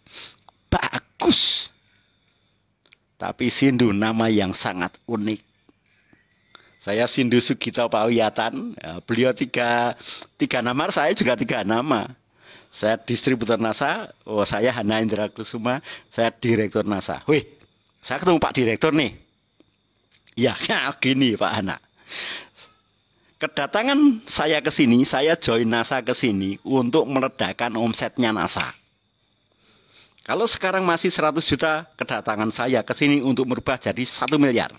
bagus. Tapi Sindu nama yang sangat unik. Saya Sindu Sugito Pawiyatan. Ya, beliau tiga, tiga nama, saya juga tiga nama. Saya distributor NASA, oh, saya Hana Indra Kusuma, saya direktur NASA. Wih, saya ketemu Pak Direktur nih. Ya, ya gini Pak Hana. Kedatangan saya ke sini, saya join NASA ke sini untuk meredakan omsetnya NASA. Kalau sekarang masih 100 juta, kedatangan saya ke sini untuk merubah jadi 1 miliar.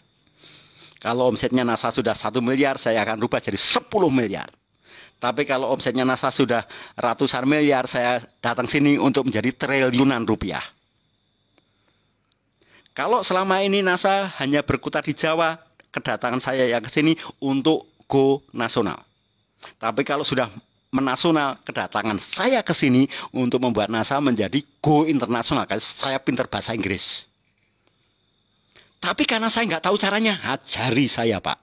Kalau omsetnya NASA sudah satu miliar, saya akan rubah jadi 10 miliar. Tapi kalau omsetnya NASA sudah ratusan miliar, saya datang sini untuk menjadi triliunan rupiah. Kalau selama ini NASA hanya berkutat di Jawa, kedatangan saya yang ke sini untuk go nasional. Tapi kalau sudah menasional, kedatangan saya ke sini untuk membuat NASA menjadi go internasional. Karena saya pinter bahasa Inggris. Tapi karena saya nggak tahu caranya, ajari saya Pak.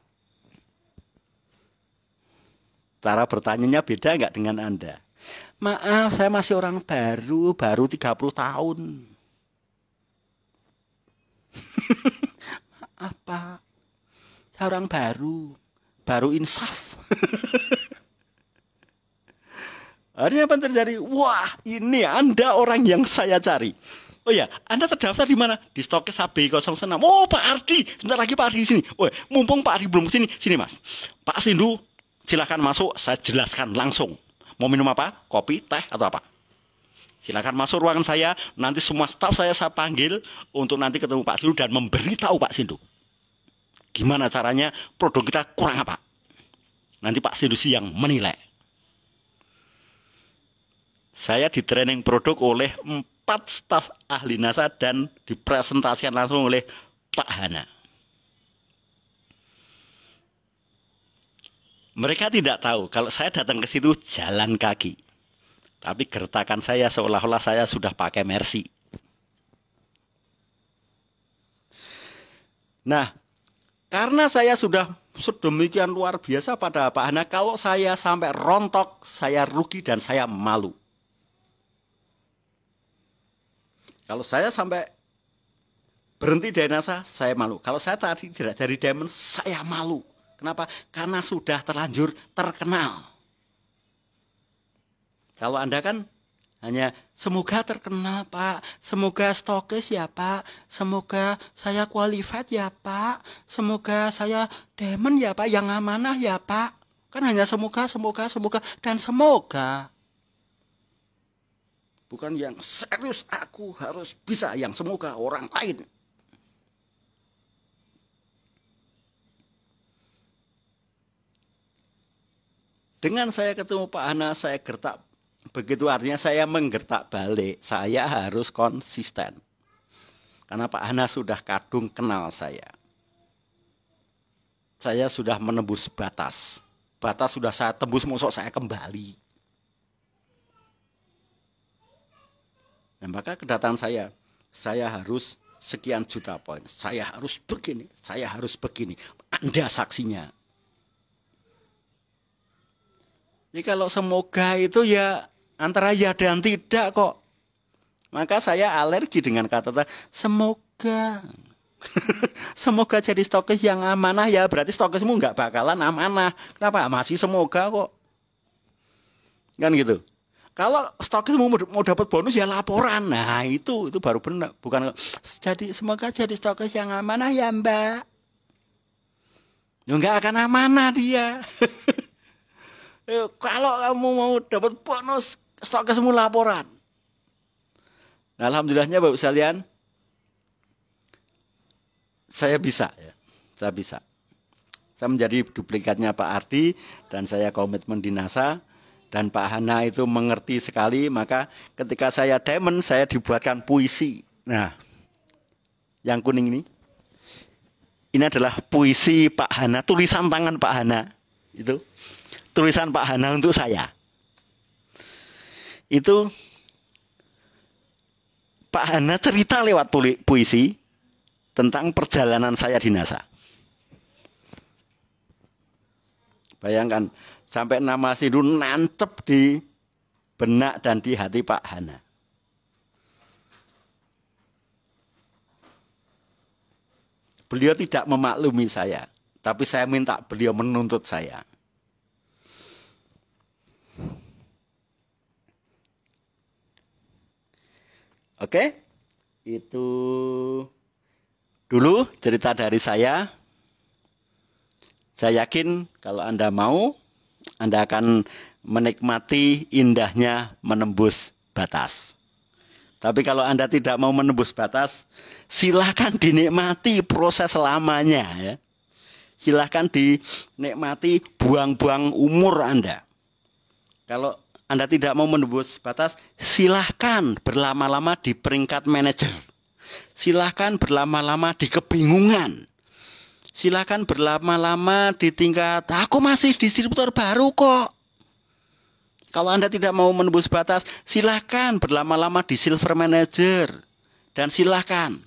Cara bertanyanya beda nggak dengan Anda? Maaf, saya masih orang baru, baru 30 tahun. Apa? Pak, saya orang baru, baru insaf. Akhirnya apa yang terjadi? Wah, ini Anda orang yang saya cari. Oh ya, Anda terdaftar di mana? Di stokes HB06. Oh, Pak Ardi, sebentar lagi Pak Ardi di sini. Oh, mumpung Pak Ardi belum kesini, sini Mas. Pak Sindu, silahkan masuk, saya jelaskan langsung. Mau minum apa? Kopi, teh, atau apa? Silahkan masuk ruangan saya, nanti semua staff saya saya panggil untuk nanti ketemu Pak Sindu dan memberitahu Pak Sindu. Gimana caranya produk kita kurang apa? Nanti Pak Sindu sih yang menilai. Saya di training produk oleh empat staf ahli NASA dan dipresentasikan langsung oleh Pak Hana. Mereka tidak tahu kalau saya datang ke situ jalan kaki. Tapi gertakan saya seolah-olah saya sudah pakai mercy. Nah, karena saya sudah sedemikian luar biasa pada Pak Hana, kalau saya sampai rontok, saya rugi dan saya malu. Kalau saya sampai berhenti dari NASA, saya malu. Kalau saya tadi tidak dari Diamond, saya malu. Kenapa? Karena sudah terlanjur terkenal. Kalau Anda kan hanya semoga terkenal Pak, semoga stokis ya Pak, semoga saya qualified ya Pak, semoga saya diamond ya Pak, yang amanah ya Pak. Kan hanya semoga, semoga, semoga, dan semoga. Bukan yang serius aku harus bisa, yang semoga orang lain. Dengan saya ketemu Pak Ana saya gertak. Begitu artinya saya menggertak balik. Saya harus konsisten. Karena Pak Ana sudah kadung kenal saya. Saya sudah menembus batas. Batas sudah saya tembus, mosok saya kembali. Dan maka kedatangan saya, saya harus sekian juta poin, saya harus begini, saya harus begini. Anda saksinya. Jadi kalau semoga itu ya antara ya dan tidak kok. Maka saya alergi dengan kata-kata semoga. semoga jadi stokis yang amanah ya. Berarti stokismu nggak bakalan amanah. Kenapa? Masih semoga kok. Kan gitu. Kalau stokis mau, mau dapat bonus ya laporan. Nah, itu itu baru benar, bukan jadi semoga jadi stokis yang amanah ya, Mbak. Ya nggak akan amanah dia. Kalau kamu mau dapat bonus stokis semua laporan. Nah, alhamdulillahnya Bapak sekalian saya bisa ya. Saya bisa. Saya menjadi duplikatnya Pak Ardi dan saya komitmen di NASA dan Pak Hana itu mengerti sekali maka ketika saya demen saya dibuatkan puisi nah yang kuning ini ini adalah puisi Pak Hana tulisan tangan Pak Hana itu tulisan Pak Hana untuk saya itu Pak Hana cerita lewat puisi tentang perjalanan saya di NASA bayangkan Sampai nama Sindu nancep di benak dan di hati Pak Hana. Beliau tidak memaklumi saya, tapi saya minta beliau menuntut saya. Oke, itu dulu cerita dari saya. Saya yakin kalau Anda mau anda akan menikmati indahnya menembus batas. Tapi kalau Anda tidak mau menembus batas, silahkan dinikmati proses lamanya. Ya. Silahkan dinikmati buang-buang umur Anda. Kalau Anda tidak mau menembus batas, silahkan berlama-lama di peringkat manajer. Silahkan berlama-lama di kebingungan. Silakan berlama-lama di tingkat aku masih distributor baru kok. Kalau Anda tidak mau menembus batas, silakan berlama-lama di silver manager dan silakan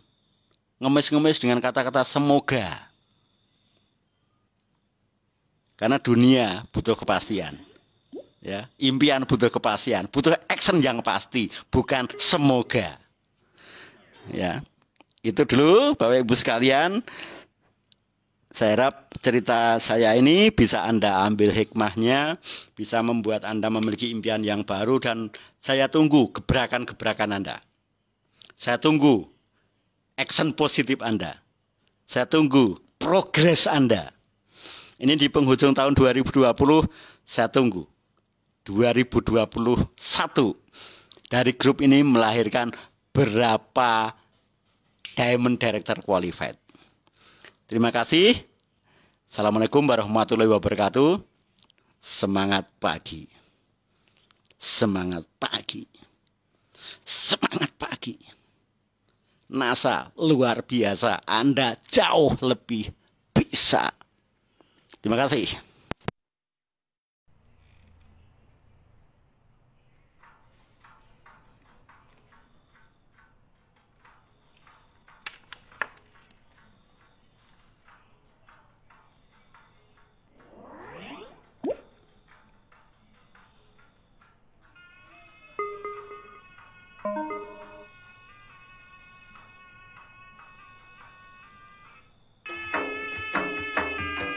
ngemis-ngemis dengan kata-kata semoga. Karena dunia butuh kepastian. Ya, impian butuh kepastian, butuh action yang pasti, bukan semoga. Ya. Itu dulu Bapak Ibu sekalian. Saya harap cerita saya ini bisa Anda ambil hikmahnya, bisa membuat Anda memiliki impian yang baru dan saya tunggu gebrakan-gebrakan Anda. Saya tunggu action positif Anda. Saya tunggu progres Anda. Ini di penghujung tahun 2020 saya tunggu. 2021 dari grup ini melahirkan berapa Diamond Director Qualified. Terima kasih. Assalamualaikum warahmatullahi wabarakatuh. Semangat pagi. Semangat pagi. Semangat pagi. NASA luar biasa. Anda jauh lebih bisa. Terima kasih.